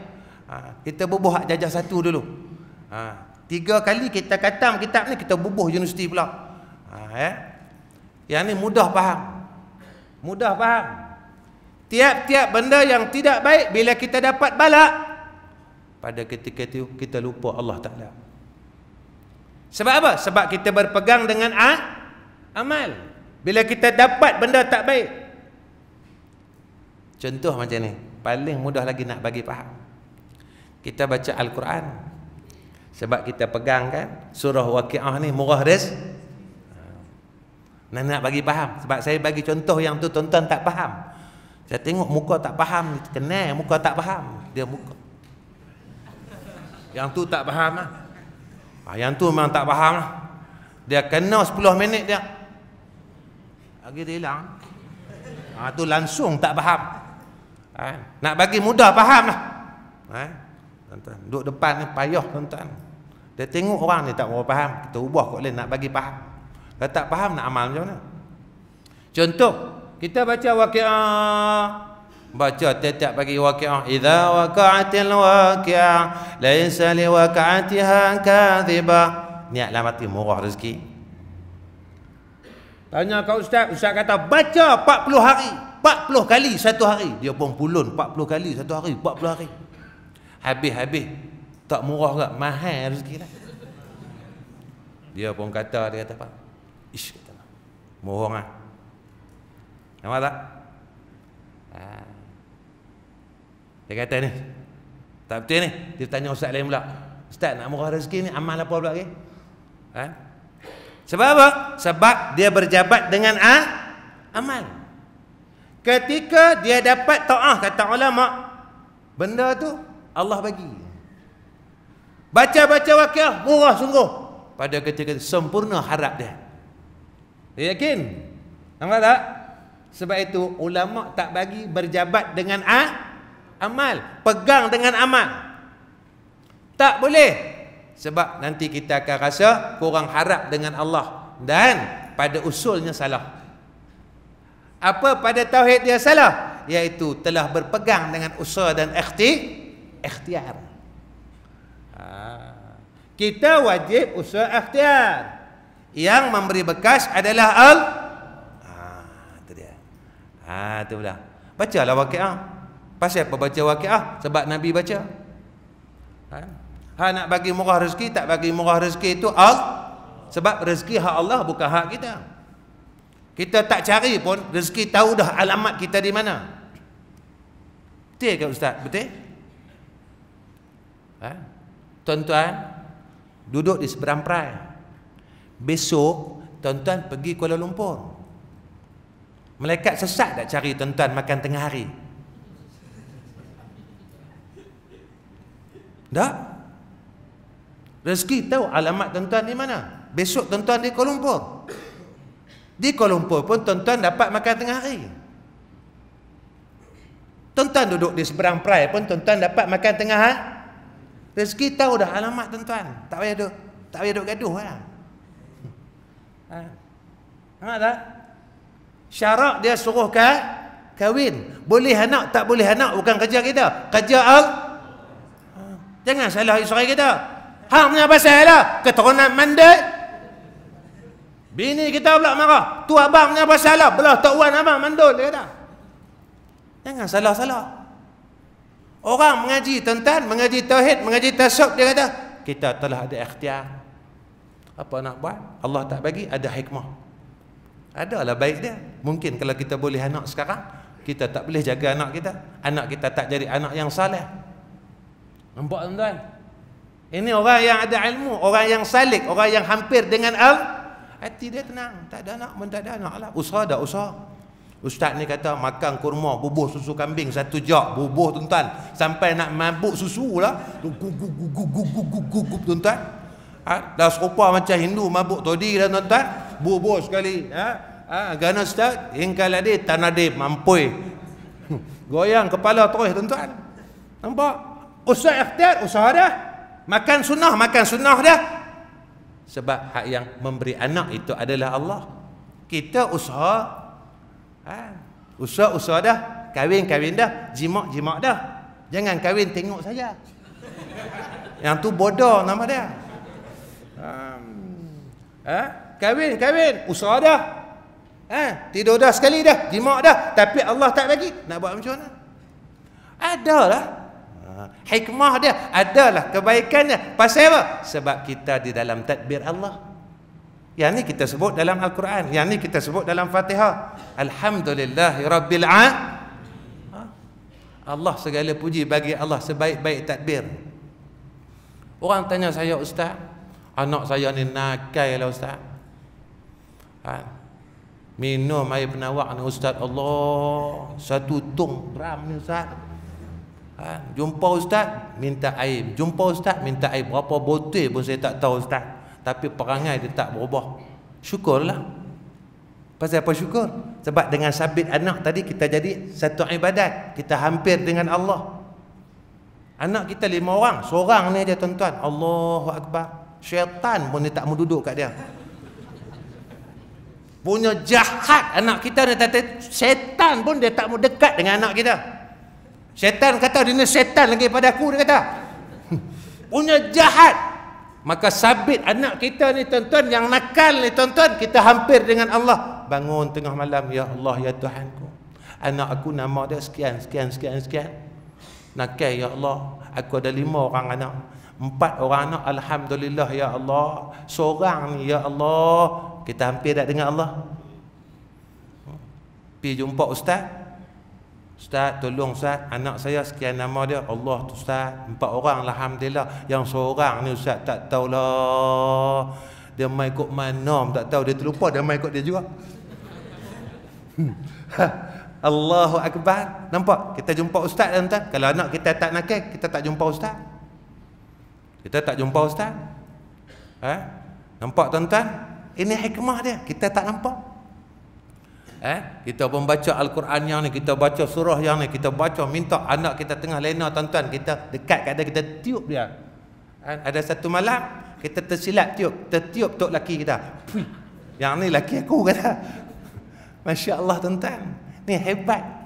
[SPEAKER 1] ha, kita bubuh hak jajah satu dulu ha, Tiga kali kita katam kitab ni kita bubuh universiti pula. Ha eh. Yang ni mudah faham. Mudah faham. Tiap-tiap benda yang tidak baik bila kita dapat balak pada ketika itu kita lupa Allah Taala. Sebab apa? Sebab kita berpegang dengan a amal. Bila kita dapat benda tak baik. Contoh macam ni, paling mudah lagi nak bagi faham. Kita baca Al-Quran, sebab kita pegang kan surah Waqiah ni murah res Nak nak bagi faham sebab saya bagi contoh yang tu tuan-tuan tak faham. Saya tengok muka tak faham, kenal muka tak faham. Dia muka. Yang tu tak faham lah. ah. Ha, yang tu memang tak faham lah. Dia kena 10 minit dia. Lagi dia hilang. Ha, tu langsung tak faham. Ha, nak bagi mudah faham lah. Ha, tuan-tuan. Duduk depan ni payah tuan-tuan. Dia tengok orang ni tak berapa faham Kita ubah kot lain nak bagi faham Kalau tak faham nak amal macam mana Contoh Kita baca wakil Baca tiap-tiap bagi wakil Iza waka'atil wakil Laisa li waka'atiha kathiba Niatlah mati murah rezeki Tanya kau ustaz Ustaz kata baca 40 hari 40 kali satu hari Dia pun pulun 40 kali satu hari 40 hari Habis-habis tak murah ke mahal rezeki lah dia pun kata dia kata pak ish kata lah murah lah nampak tak ha. dia kata ni tak betul ni dia tanya ustaz lain pula ustaz nak murah rezeki ni amal apa pula ke ha? sebab apa sebab dia berjabat dengan a amal ketika dia dapat ta'ah kata ulama benda tu Allah bagi Baca-baca wakil murah sungguh. Pada ketika itu, sempurna harap dia. Dia yakin? Nampak tak? Sebab itu ulama tak bagi berjabat dengan a amal, pegang dengan amal. Tak boleh. Sebab nanti kita akan rasa kurang harap dengan Allah dan pada usulnya salah. Apa pada tauhid dia salah? Iaitu telah berpegang dengan usaha dan ikhti ikhtiar. Ah. Kita wajib usaha akhtiar Yang memberi bekas adalah al ha, Itu dia ha, ah, Itu pula Baca lah wakil Pasal apa baca wakil ah? Sebab Nabi baca ha? ha, nak bagi murah rezeki Tak bagi murah rezeki itu al Sebab rezeki hak Allah bukan hak kita Kita tak cari pun Rezeki tahu dah alamat kita di mana Betul ke Ustaz? Betul? Ha? tuan-tuan duduk di seberang perai. Besok tuan-tuan pergi Kuala Lumpur. Malaikat sesat nak cari tuan-tuan makan tengah hari. Tak? Rezeki tahu alamat tuan-tuan di mana? Besok tuan-tuan di Kuala Lumpur. Di Kuala Lumpur pun tuan-tuan dapat makan tengah hari. Tuan-tuan duduk di seberang perai pun tuan-tuan dapat makan tengah hari. Rezeki tahu dah alamat tuan-tuan. Tak payah duk tak payah duk gaduh lah. Ha. Nampak ha. tak? Syarat dia suruh ke kahwin. Boleh anak tak boleh anak bukan kerja kita. Kerja al ha. Jangan salah isteri kita. Hang punya pasal lah. Keturunan mandat. Bini kita pula marah. Tu abang punya pasal lah. Belah tak wan abang mandul dia kata. Jangan salah-salah. Orang mengaji tentang, mengaji tauhid, mengaji tasawuf dia kata, kita telah ada ikhtiar. Apa nak buat? Allah tak bagi, ada hikmah. Adalah baik dia. Mungkin kalau kita boleh anak sekarang, kita tak boleh jaga anak kita. Anak kita tak jadi anak yang salah. Nampak tuan-tuan? Ini orang yang ada ilmu, orang yang salik, orang yang hampir dengan al. Hati dia tenang. Tak ada anak pun tak ada anak lah. Usaha dah usaha. Ustaz ni kata makan kurma bubuh susu kambing satu jok bubuh tuan-tuan sampai nak mabuk susu lah gugugugugugugugugugug tuan-tuan ha? dah serupa macam Hindu mabuk todi dah tuan-tuan bubuh sekali ha? ha? gana ustaz hingkal adi tanadi mampui goyang kepala terus tuan-tuan nampak usah ikhtiar usah dah makan sunnah makan sunnah dah sebab hak yang memberi anak itu adalah Allah kita usaha Ha. Usah, usah dah, kawin, kawin dah, jimak-jimak dah. Jangan kawin tengok saja. Yang tu bodoh nama dia. Um, kawin ha? Kahwin, kahwin, dah. Eh? Tidur dah sekali dah, jimak dah. Tapi Allah tak bagi, nak buat macam mana? Adalah. Hikmah dia, adalah kebaikannya. Pasal apa? Sebab kita di dalam tadbir Allah. Yang ni kita sebut dalam Al-Quran. Yang ni kita sebut dalam Fatihah. Alhamdulillahi Rabbil Al ha? Allah segala puji bagi Allah sebaik-baik takbir. Orang tanya saya, Ustaz. Anak saya ni nakai lah Ustaz. Ha? Minum air penawak ni Ustaz Allah. Satu tung ram ni Ustaz. Ha? Jumpa Ustaz, minta air. Jumpa Ustaz, minta air. Berapa botol pun saya tak tahu Ustaz tapi perangai dia tak berubah syukurlah pasal apa syukur? sebab dengan sabit anak tadi kita jadi satu ibadat kita hampir dengan Allah anak kita lima orang seorang ni aja tuan-tuan Allahu Akbar syaitan pun dia tak mau duduk kat dia punya jahat anak kita ni tata, syaitan pun dia tak mau dekat dengan anak kita syaitan kata dia ni syaitan lagi pada aku dia kata punya jahat Maka sabit anak kita ni tuan-tuan yang nakal ni tuan-tuan kita hampir dengan Allah. Bangun tengah malam ya Allah ya Tuhanku. Anak aku nama dia sekian sekian sekian sekian. Nakal ya Allah. Aku ada lima orang anak. Empat orang anak alhamdulillah ya Allah. Seorang ni ya Allah kita hampir tak dengan Allah. Pergi jumpa ustaz, Ustaz tolong Ustaz Anak saya sekian nama dia Allah tu Ustaz Empat orang lah Alhamdulillah Yang seorang ni Ustaz tak tahulah Dia main kot mana tak tahu Dia terlupa dia main kot dia juga hmm. ha. Allahu Akbar Nampak? Kita jumpa Ustaz dan Ustaz Kalau anak kita tak nak nakal Kita tak jumpa Ustaz Kita tak jumpa Ustaz Eh? Nampak tuan-tuan? Ini hikmah dia Kita tak nampak Eh? Kita membaca Al-Quran yang ni, kita baca surah yang ni, kita baca minta anak kita tengah lena tuan-tuan, kita dekat kat dia, kita tiup dia. Eh? Ada satu malam, kita tersilap tiup, tertiup tok laki kita. Pui. Yang ni laki aku kata. Masya Allah tuan-tuan. Ni hebat.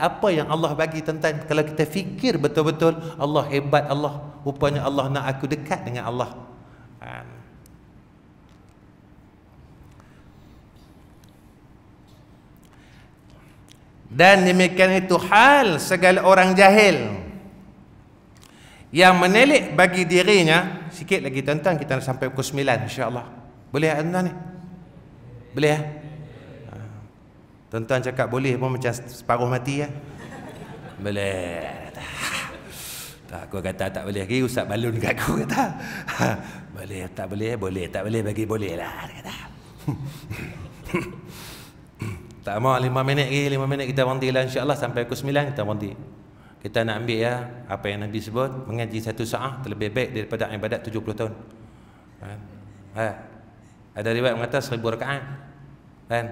[SPEAKER 1] Apa yang Allah bagi tuan-tuan, kalau kita fikir betul-betul, Allah hebat Allah. Rupanya Allah nak aku dekat dengan Allah. Dan demikian itu hal segala orang jahil yang menelik bagi dirinya sikit lagi tuan-tuan kita nak sampai pukul 9 insya-Allah. Boleh tak tuan-tuan ni? Boleh ya? Ah. Tuan-tuan cakap boleh pun macam separuh mati ya? Boleh. Tak aku kata tak boleh lagi usap balun kat aku kata. Ha, boleh tak boleh? Boleh tak boleh bagi boleh lah kata. Tak mahu lima minit lagi, lima minit kita mandi lah insyaAllah sampai pukul sembilan kita mandi. Kita nak ambil ya apa yang Nabi sebut, mengaji satu saat terlebih baik daripada ibadat tujuh puluh tahun. Kan? Ha? Ada riwayat mengatakan seribu rakaat. Kan?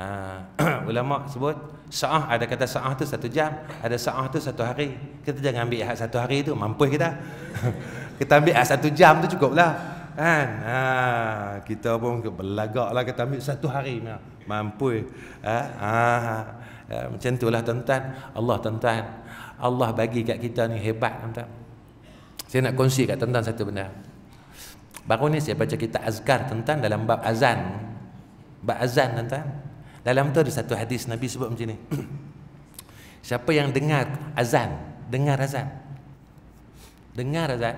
[SPEAKER 1] Ha? Ulama sebut, saat ada kata saat tu satu jam, ada saat tu satu hari. Kita jangan ambil hak satu hari tu, mampu kita. kita ambil hak satu jam tu cukup lah. Kan? Ha, kita pun berlagak lah kata ambil satu hari. Mampu. Ha, ha, ha. Macam itulah tuan-tuan. Allah tuan-tuan. Allah bagi kat kita ni hebat tuan-tuan. Saya nak kongsi kat tuan-tuan satu benda. Baru ni saya baca kita azkar tuan-tuan dalam bab azan. Bab azan tuan-tuan. Dalam tu ada satu hadis Nabi sebut macam ni. Siapa yang dengar azan, dengar azan. Dengar azan.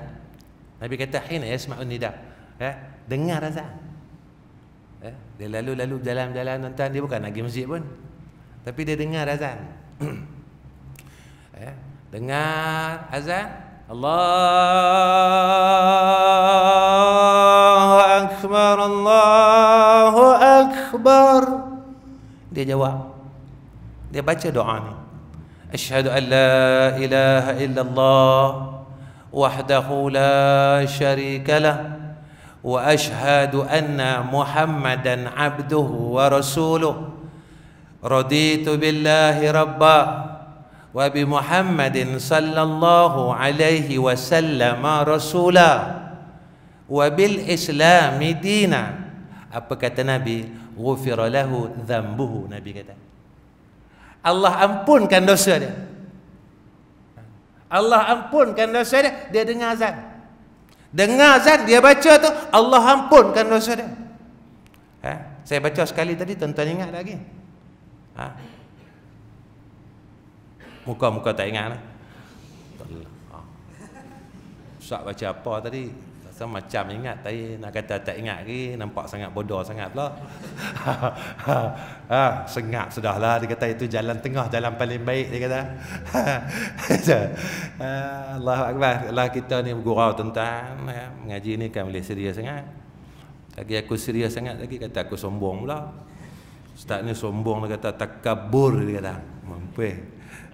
[SPEAKER 1] Nabi kata hina yasma'un nida. Eh, dengar azan. Eh, dia lalu-lalu jalan-jalan tuan-tuan dia bukan lagi masjid pun. Tapi dia dengar azan. eh, dengar azan. Allahu akbar Allahu akbar. Dia jawab. Dia baca doa ni. Asyhadu an la ilaha illallah wahdahu la syarikalah واشهد ان محمدا عبده ورسوله رضيت بالله ربا وبمحمد صلى الله عليه وسلم رسولا وبالاسلام دينا apa kata Nabi? Ghufir lahu dhambuhu. Nabi kata. Allah ampunkan dosa dia. Allah ampunkan dosa dia. Dia dengar azan. Dengar azan dia baca tu Allah ampunkan dosa dia. Ha? Saya baca sekali tadi tuan-tuan ingat lagi. Ha? Muka-muka tak ingat lah. Ha. Ustaz baca apa tadi? So macam ingat tapi nak kata tak ingat lagi nampak sangat bodoh sangat pula. ha, ha, sengat sudahlah dia kata itu jalan tengah jalan paling baik dia kata. ha, ah, Allah akbar. Allah kita ni bergurau tentang ya, mengaji ni kan boleh serius sangat. Lagi aku serius sangat lagi kata aku sombong pula. Ustaz ni sombong dia kata takabur dia kata. Mampu.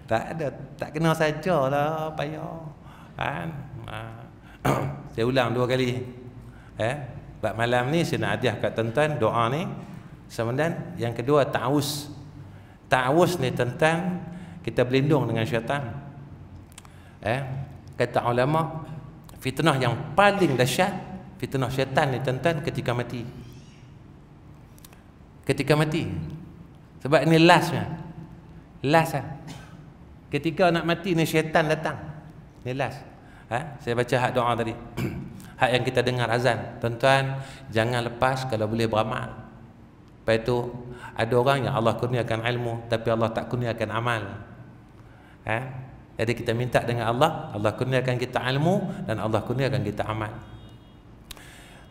[SPEAKER 1] Tak ada tak kena sajalah payah. Kan? ha. saya ulang dua kali eh buat malam ni saya nak hadiah kat tuan-tuan doa ni semendan yang kedua taus. Taus ni tentang kita berlindung dengan syaitan eh kata ulama fitnah yang paling dahsyat fitnah syaitan ni tuan-tuan ketika mati ketika mati sebab ni lastnya last lah ketika nak mati ni syaitan datang ni last Ha? Saya baca hak doa tadi. hak yang kita dengar azan. Tuan-tuan, jangan lepas kalau boleh beramal. Lepas itu, ada orang yang Allah kurniakan ilmu, tapi Allah tak kurniakan amal. Ha? Jadi kita minta dengan Allah, Allah kurniakan kita ilmu dan Allah kurniakan kita amal.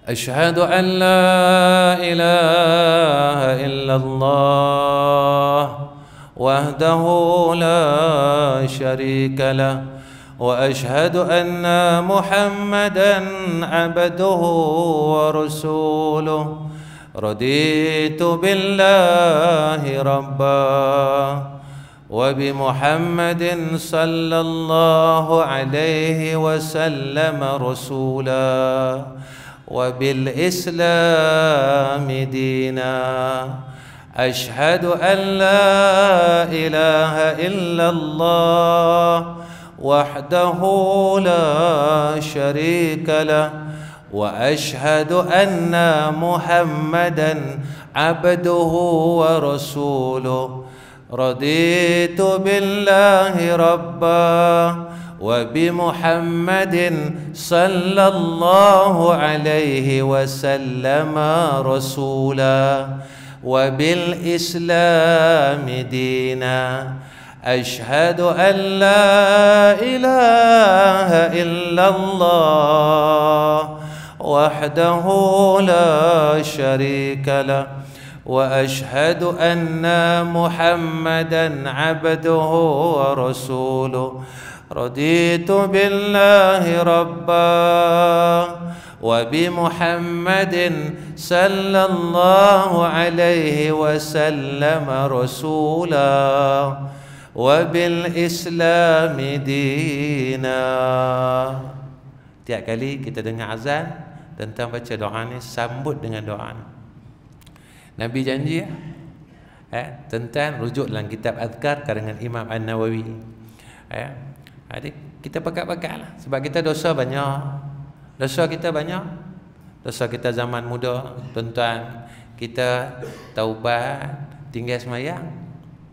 [SPEAKER 1] Ashhadu an la ilaha illallah wahdahu la syarika lah. واشهد ان محمدا عبده ورسوله رضيت بالله ربا وبمحمد صلى الله عليه وسلم رسولا وبالاسلام دينا اشهد ان لا اله الا الله وحده لا شريك له واشهد ان محمدا عبده ورسوله رضيت بالله ربا وبمحمد صلى الله عليه وسلم رسولا وبالاسلام دينا أشهد أن لا إله إلا الله وحده لا شريك له وأشهد أن محمدا عبده ورسوله رضيت بالله ربا وبمحمد صلى الله عليه وسلم رسولا وبالإسلام دينا Tiap kali kita dengar azan Tentang baca doa ni Sambut dengan doa ni Nabi janji eh, Tentang rujuk dalam kitab azkar dengan Imam An-Nawawi eh, Jadi kita pakat-pakat lah Sebab kita dosa banyak Dosa kita banyak Dosa kita zaman muda tuan Kita taubat Tinggal semayang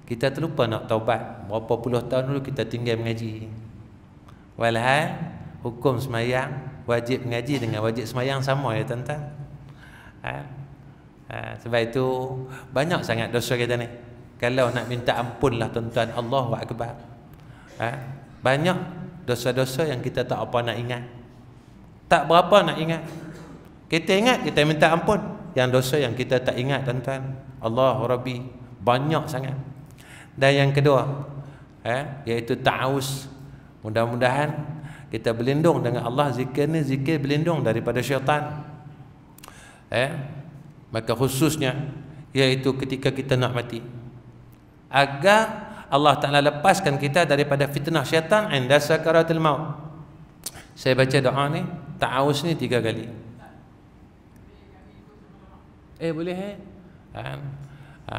[SPEAKER 1] kita terlupa nak taubat Berapa puluh tahun dulu kita tinggal mengaji Walhal Hukum semayang Wajib mengaji dengan wajib semayang sama ya tuan-tuan ha? ha? Sebab itu Banyak sangat dosa kita ni Kalau nak minta ampun lah tuan-tuan Allahu Akbar ha? Banyak dosa-dosa yang kita tak apa nak ingat Tak berapa nak ingat Kita ingat kita minta ampun Yang dosa yang kita tak ingat tuan-tuan Allahu Rabbi Banyak sangat dan yang kedua eh, Iaitu ta'us Mudah-mudahan kita berlindung dengan Allah Zikir ni zikir berlindung daripada syaitan eh, Maka khususnya Iaitu ketika kita nak mati Agar Allah Ta'ala lepaskan kita daripada fitnah syaitan Inda sakaratil maut Saya baca doa ni Ta'awus ni tiga kali Eh boleh eh? Ha, ha.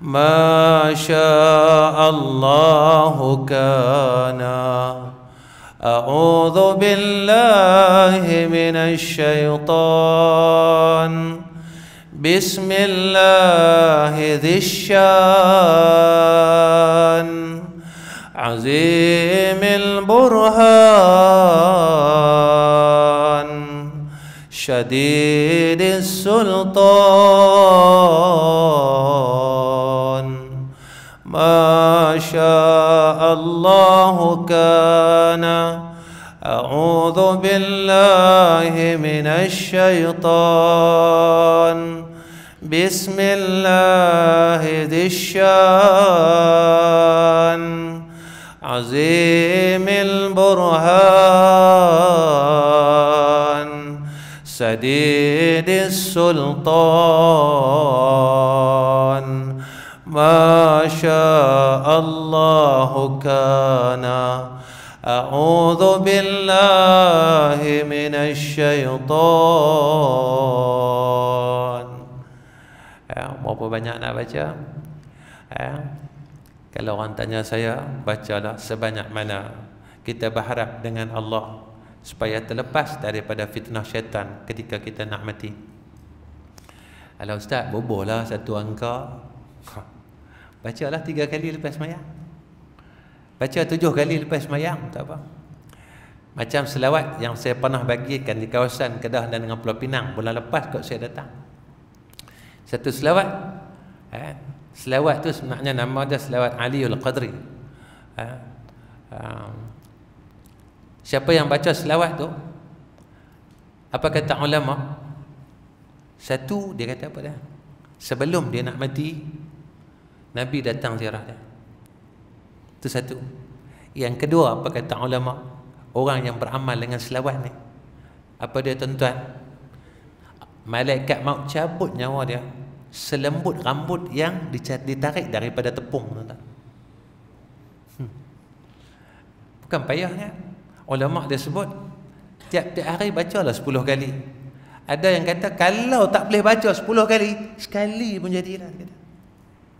[SPEAKER 1] ما شاء الله كان أعوذ بالله من الشيطان بسم الله ذي الشان عظيم البرهان شديد السلطان الله كان أعوذ بالله من الشيطان بسم الله ذي الشان عظيم البرهان سديد السلطان ما شاء الله كان اعوذ بالله من الشيطان berapa banyak nak baca eh, kalau orang tanya saya bacalah sebanyak mana kita berharap dengan Allah supaya terlepas daripada fitnah syaitan ketika kita nak mati Alah Ustaz, bobolah satu angka Bacalah tiga kali lepas semayang Baca tujuh kali lepas semayang Tak apa Macam selawat yang saya pernah bagikan Di kawasan Kedah dan dengan Pulau Pinang Bulan lepas kot saya datang Satu selawat eh, Selawat tu sebenarnya nama dia Selawat Aliul Qadri eh, um, Siapa yang baca selawat tu Apa kata ulama Satu dia kata apa dah Sebelum dia nak mati Nabi datang ziarah dia. Itu satu. Yang kedua apa kata ulama? Orang yang beramal dengan selawat ni. Apa dia tuan-tuan? Malaikat maut cabut nyawa dia selembut rambut yang ditarik daripada tepung tuan-tuan. Hmm. Bukan payahnya. Ulama dia sebut tiap-tiap hari bacalah 10 kali. Ada yang kata kalau tak boleh baca 10 kali, sekali pun jadilah kata.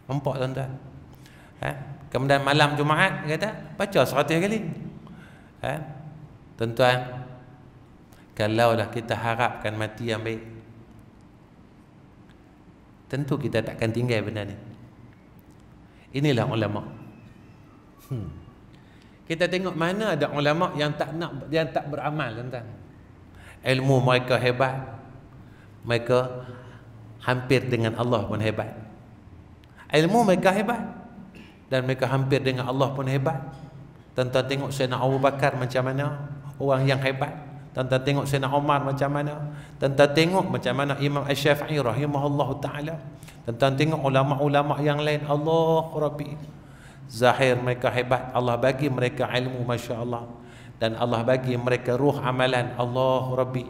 [SPEAKER 1] Nampak tuan-tuan. Eh? Kemudian malam Jumaat kata baca 100 kali. Eh? Tuan-tuan, kalaulah kita harapkan mati yang baik. Tentu kita takkan tinggal benda ni. Inilah ulama. Hmm. Kita tengok mana ada ulama yang tak nak yang tak beramal tuan-tuan. Ilmu mereka hebat. Mereka hampir dengan Allah pun hebat. Ilmu mereka hebat Dan mereka hampir dengan Allah pun hebat Tuan-tuan tengok Sayyidina Abu Bakar macam mana Orang yang hebat Tuan-tuan tengok Sayyidina Umar macam mana tuan tengok macam mana Imam Ash-Syafi'i rahimahullah ta'ala tuan tengok ulama-ulama yang lain Allah Rabbi Zahir mereka hebat Allah bagi mereka ilmu Masya Allah Dan Allah bagi mereka ruh amalan Allah Rabbi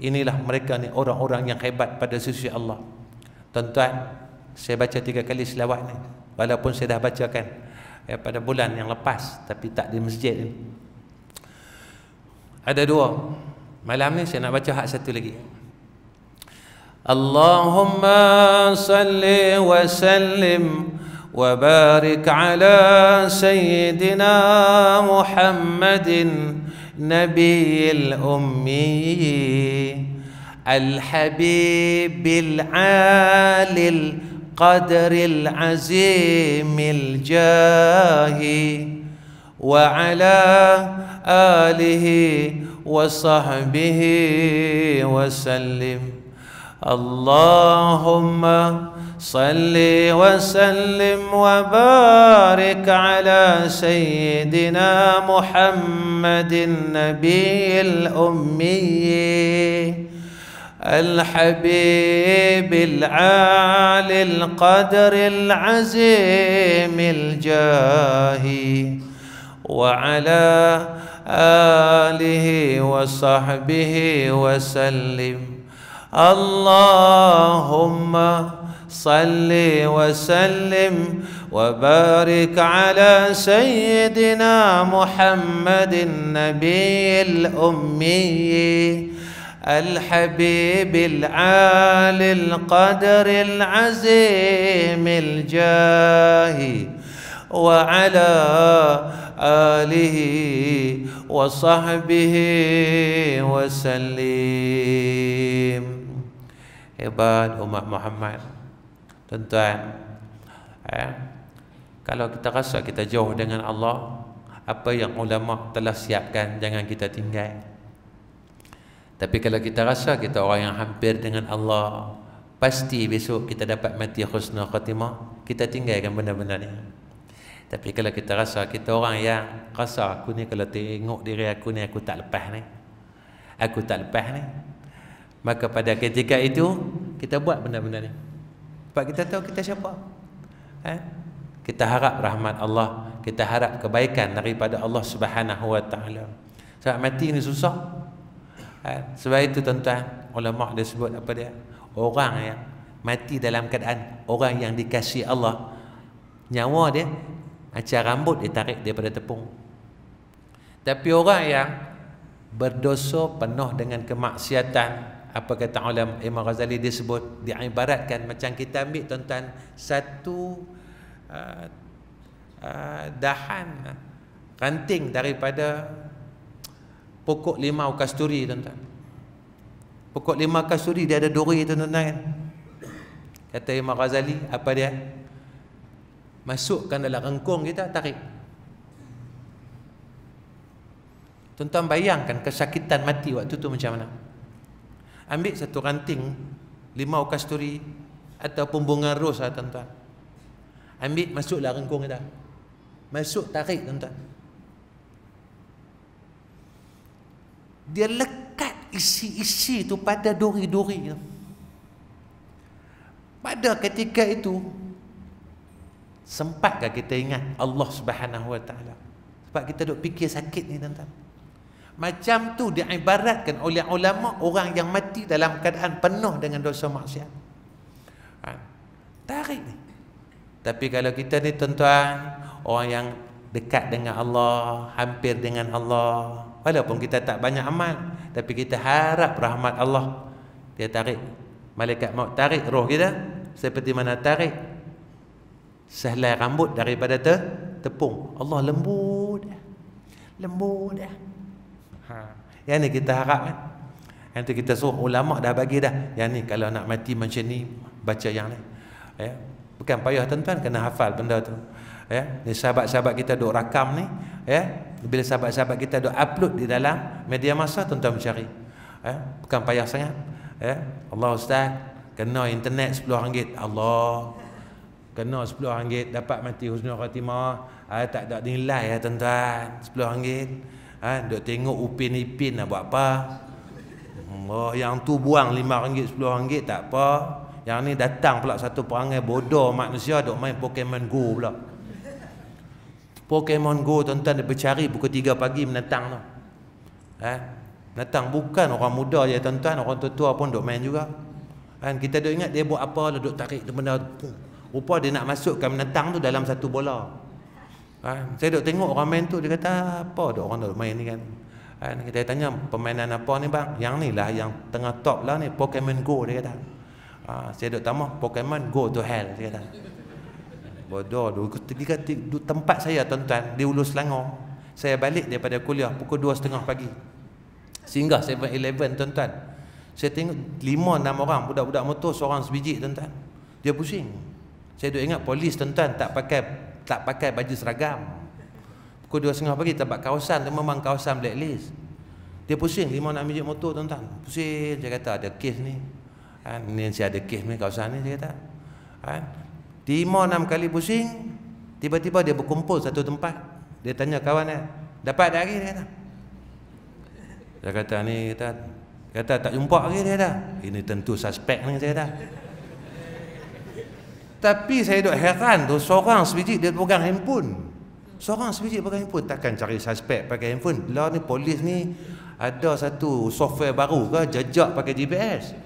[SPEAKER 1] Inilah mereka ni orang-orang yang hebat pada sisi Allah tuan saya baca tiga kali selawat ni walaupun saya dah bacakan ya, pada bulan yang lepas tapi tak di masjid ni ada dua malam ni saya nak baca hak satu lagi Allahumma salli wa sallim wa barik ala sayyidina Muhammadin Nabi al ummi al-habibil alil al قدر العزيم الجاهي وعلى آله وصحبه وسلم اللهم صل وسلم وبارك على سيدنا محمد النبي الأمي الحبيب العالي القدر العزيم الجاهي وعلى آله وصحبه وسلم اللهم صل وسلم وبارك على سيدنا محمد النبي الأمي الحبيب العالي القدر العزيم الجاه وعلى آله وصحبه وسلم عباد أمه محمد تنتعن Kalau kita rasa kita jauh dengan Allah, apa yang ulama telah siapkan jangan kita tinggalkan. Tapi kalau kita rasa kita orang yang hampir dengan Allah, pasti besok kita dapat mati khusnul khatimah, kita tinggalkan benda-benda ni. Tapi kalau kita rasa kita orang yang rasa aku ni kalau tengok diri aku ni aku tak lepas ni. Aku tak lepas ni. Maka pada ketika itu kita buat benda-benda ni. Sebab kita tahu kita siapa. Ha? Kita harap rahmat Allah, kita harap kebaikan daripada Allah Subhanahu Wa Taala. Sebab mati ni susah, Ha, sebab itu tuan-tuan, ulama dia sebut apa dia? Orang yang mati dalam keadaan orang yang dikasih Allah. Nyawa dia macam rambut dia tarik daripada tepung. Tapi orang yang berdosa penuh dengan kemaksiatan apa kata ulama Imam Ghazali dia sebut diibaratkan macam kita ambil tuan-tuan satu uh, uh, dahan ranting daripada pokok limau kasturi tuan-tuan pokok limau kasturi dia ada duri tuan-tuan kan kata Imam Ghazali apa dia masukkan dalam rengkung kita tarik tuan-tuan bayangkan kesakitan mati waktu tu macam mana ambil satu ranting limau kasturi ataupun bunga ros lah tuan-tuan ambil masuklah rengkung kita masuk tarik tuan-tuan dia lekat isi-isi itu pada duri-duri pada ketika itu sempatkah kita ingat Allah Subhanahu Wa Taala sebab kita dok fikir sakit ni tuan-tuan macam tu diibaratkan oleh ulama orang yang mati dalam keadaan penuh dengan dosa maksiat ha. tarik ni tapi kalau kita ni tuan-tuan orang yang dekat dengan Allah hampir dengan Allah Walaupun kita tak banyak amal Tapi kita harap rahmat Allah Dia tarik Malaikat mau tarik roh kita Seperti mana tarik Sehelai rambut daripada te, tepung Allah lembut Lembut ha. Yang ni kita harap kan Yang tu kita suruh ulama dah bagi dah Yang ni kalau nak mati macam ni Baca yang ni ya. Bukan payah tuan-tuan kena hafal benda tu ya. Ni sahabat-sahabat kita duk rakam ni ya bila sahabat-sahabat kita ada upload di dalam media masa tuan-tuan mencari eh, bukan payah sangat eh, Allah Ustaz kena internet 10 ringgit Allah kena 10 ringgit dapat mati husnul khatimah eh, tak ada nilai ya eh, tuan-tuan 10 ringgit eh, duk tengok upin ipin nak buat apa Allah yang tu buang 5 ringgit 10 ringgit tak apa yang ni datang pula satu perangai bodoh manusia duk main Pokemon Go pula Pokemon Go tuan-tuan dia bercari pukul 3 pagi menentang tu. Eh? Menentang bukan orang muda je tuan-tuan, orang tua-tua pun dok main juga. Kan kita duk ingat dia buat apa lah dok tarik tu benda tu. Rupa dia nak masukkan menentang tu dalam satu bola. Kan saya dok tengok orang main tu dia kata apa duk orang dok main ni kan. Eh, kan kita tanya permainan apa ni bang? Yang ni lah yang tengah top lah ni Pokemon Go dia kata. Ha, saya dok tambah Pokemon Go to hell dia kata. Bodoh dulu. Ketika tempat saya tuan-tuan di Ulu Selangor. Saya balik daripada kuliah pukul 2.30 pagi. sehingga 7-Eleven tuan-tuan. Saya tengok lima 6 orang budak-budak motor seorang sebiji tuan-tuan. Dia pusing. Saya duk ingat polis tuan-tuan tak pakai tak pakai baju seragam. Pukul 2.30 pagi tempat kawasan tu memang kawasan blacklist. Dia pusing lima 6 biji motor tuan-tuan. Pusing saya kata ada kes ni. Ha, ni saya ada kes ni kawasan ni saya kata. Ha, Lima enam kali pusing Tiba-tiba dia berkumpul satu tempat Dia tanya kawan dia Dapat tak lagi dia kata Dia kata ni kata Kata tak jumpa lagi dia kata Ini tentu suspek ni saya kata Tapi saya duduk heran tu Seorang sebiji dia pegang handphone Seorang sebiji pegang handphone Takkan cari suspek pakai handphone Lah ni polis ni ada satu software baru ke jejak pakai GPS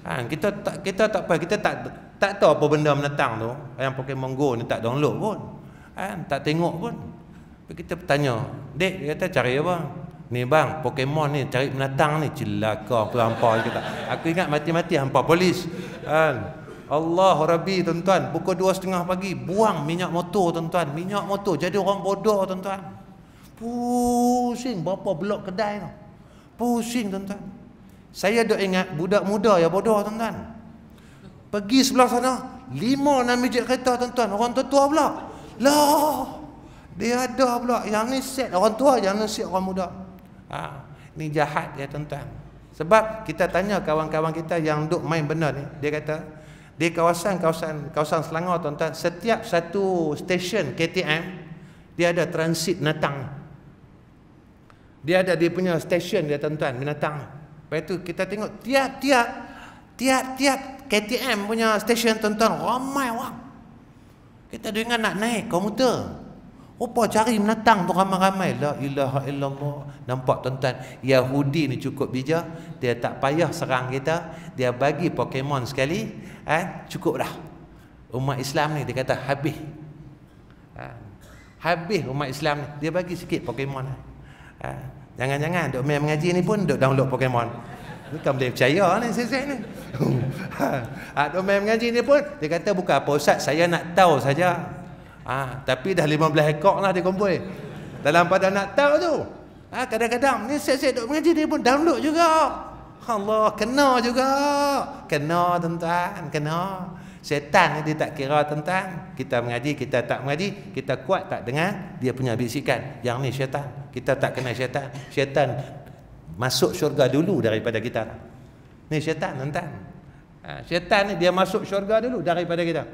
[SPEAKER 1] Ha, kita tak kita tak apa kita tak tak tahu apa benda menatang tu yang Pokemon Monggo ni tak download pun. Ha, tak tengok pun. Tapi kita bertanya, "Dek, dia kata cari apa?" Ni bang, Pokemon ni cari menatang ni celaka aku hampa kita. Aku ingat mati-mati hampa polis. Ha. Allah Rabbi tuan-tuan Pukul dua setengah pagi Buang minyak motor tuan-tuan Minyak motor Jadi orang bodoh tuan-tuan Pusing bapa blok kedai tu Pusing tuan-tuan saya dok ingat budak muda ya bodoh tuan-tuan. Pergi sebelah sana, lima enam bijak kereta tuan-tuan, orang tua-tua pula. Lah. Dia ada pula yang ni set orang tua, yang ni set orang muda. Ha, ni jahat ya tuan-tuan. Sebab kita tanya kawan-kawan kita yang duk main benda ni, dia kata di kawasan-kawasan kawasan Selangor tuan-tuan, setiap satu stesen KTM dia ada transit natang. Dia ada dia punya stesen dia tuan-tuan, binatang. -tuan, Lepas tu kita tengok tiap-tiap tiap-tiap KTM punya stesen tuan-tuan ramai orang. Kita dengar nak naik komuter. Rupa cari menatang tu ramai-ramai. La ilaha illallah. Nampak tuan-tuan, Yahudi ni cukup bijak. Dia tak payah serang kita. Dia bagi Pokemon sekali. Ha? Cukup dah. Umat Islam ni dia kata habis. Ha? Habis umat Islam ni. Dia bagi sikit Pokemon. Eh. Ha? Jangan-jangan duk main mengaji ni pun dok download Pokemon. Bukan boleh percaya ni sesek ni. ha, duk main mengaji ni pun dia kata bukan apa ustaz saya nak tahu saja. Ah, ha, tapi dah 15 ekor lah dia kumpul. Dalam pada nak tahu tu. Ah, ha, kadang-kadang ni sesek dok mengaji ni pun download juga. Allah kena juga. Kena tuan-tuan, kena. Setan ni dia tak kira tentang kita mengaji, kita tak mengaji, kita kuat tak dengar dia punya bisikan. Yang ni syaitan. Kita tak kena syaitan. Syaitan masuk syurga dulu daripada kita. Ni syaitan tentang. Ha, syaitan ni dia masuk syurga dulu daripada kita.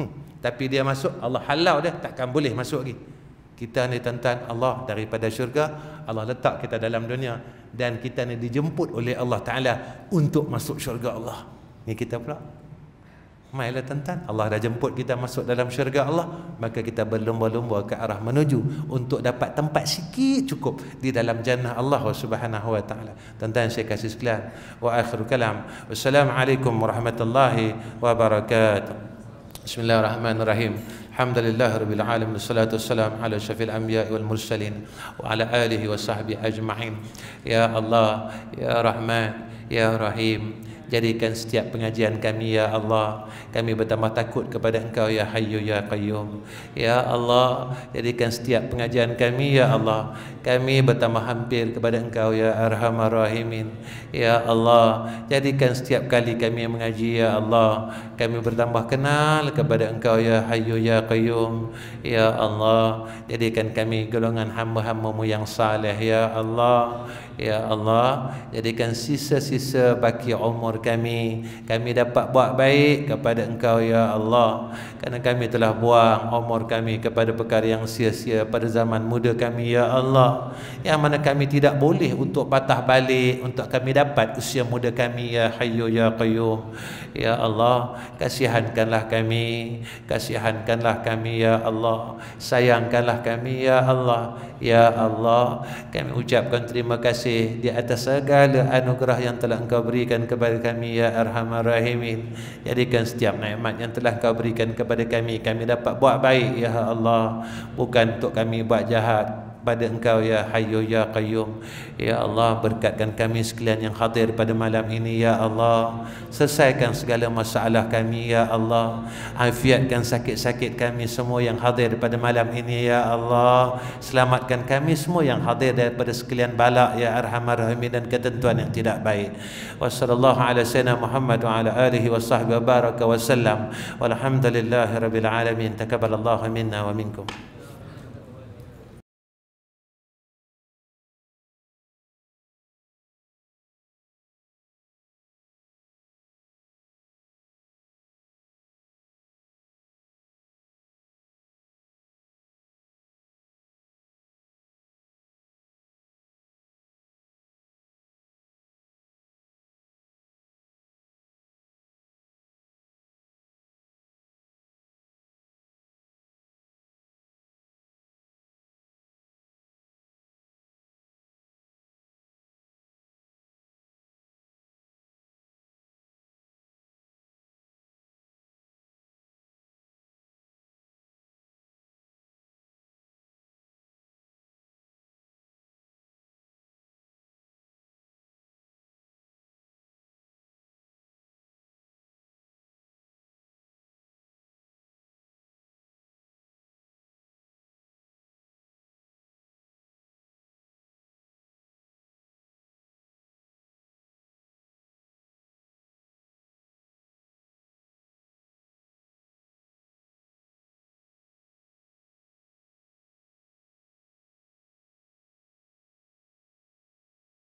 [SPEAKER 1] Hmm. Tapi dia masuk Allah halau dia takkan boleh masuk lagi. Kita ni tentang Allah daripada syurga Allah letak kita dalam dunia dan kita ni dijemput oleh Allah Taala untuk masuk syurga Allah. Ni kita pula. Mailah tuan Allah dah jemput kita masuk dalam syurga Allah, maka kita berlumba-lumba ke arah menuju untuk dapat tempat sikit cukup di dalam jannah Allah Subhanahu wa taala. tuan saya kasih sekian. Wa akhiru kalam. Wassalamualaikum warahmatullahi wabarakatuh. Bismillahirrahmanirrahim. Alhamdulillahirabbil alamin. Wassalatu wassalamu ala syafil anbiya wal mursalin wa ala alihi wa sahbihi ajma'in. Ya Allah, ya Rahman, ya Rahim. Jadikan setiap pengajian kami ya Allah Kami bertambah takut kepada engkau ya Hayyu ya Qayyum Ya Allah Jadikan setiap pengajian kami ya Allah Kami bertambah hampir kepada engkau ya Arhamar Rahimin Ya Allah Jadikan setiap kali kami mengaji ya Allah Kami bertambah kenal kepada engkau ya Hayyu ya Qayyum Ya Allah Jadikan kami golongan hamba-hambamu yang saleh ya Allah Ya Allah Jadikan sisa-sisa baki umur kami Kami dapat buat baik kepada engkau Ya Allah Kerana kami telah buang umur kami Kepada perkara yang sia-sia pada zaman muda kami Ya Allah Yang mana kami tidak boleh untuk patah balik Untuk kami dapat usia muda kami Ya Hayyu Ya Qayyum Ya Allah Kasihankanlah kami Kasihankanlah kami Ya Allah Sayangkanlah kami Ya Allah Ya Allah Kami ucapkan terima kasih kasih di atas segala anugerah yang telah engkau berikan kepada kami ya arhamar rahimin jadikan setiap nikmat yang telah engkau berikan kepada kami kami dapat buat baik ya allah bukan untuk kami buat jahat pada engkau ya hayu ya qayyum ya Allah berkatkan kami sekalian yang hadir pada malam ini ya Allah selesaikan segala masalah kami ya Allah afiatkan sakit-sakit kami semua yang hadir pada malam ini ya Allah selamatkan kami semua yang hadir daripada sekalian balak ya arhamar rahimin dan ketentuan yang tidak baik wasallallahu ala sayyidina Muhammad wa ala alihi wasahbihi baraka wasallam walhamdulillahirabbil alamin takabbalallahu minna wa minkum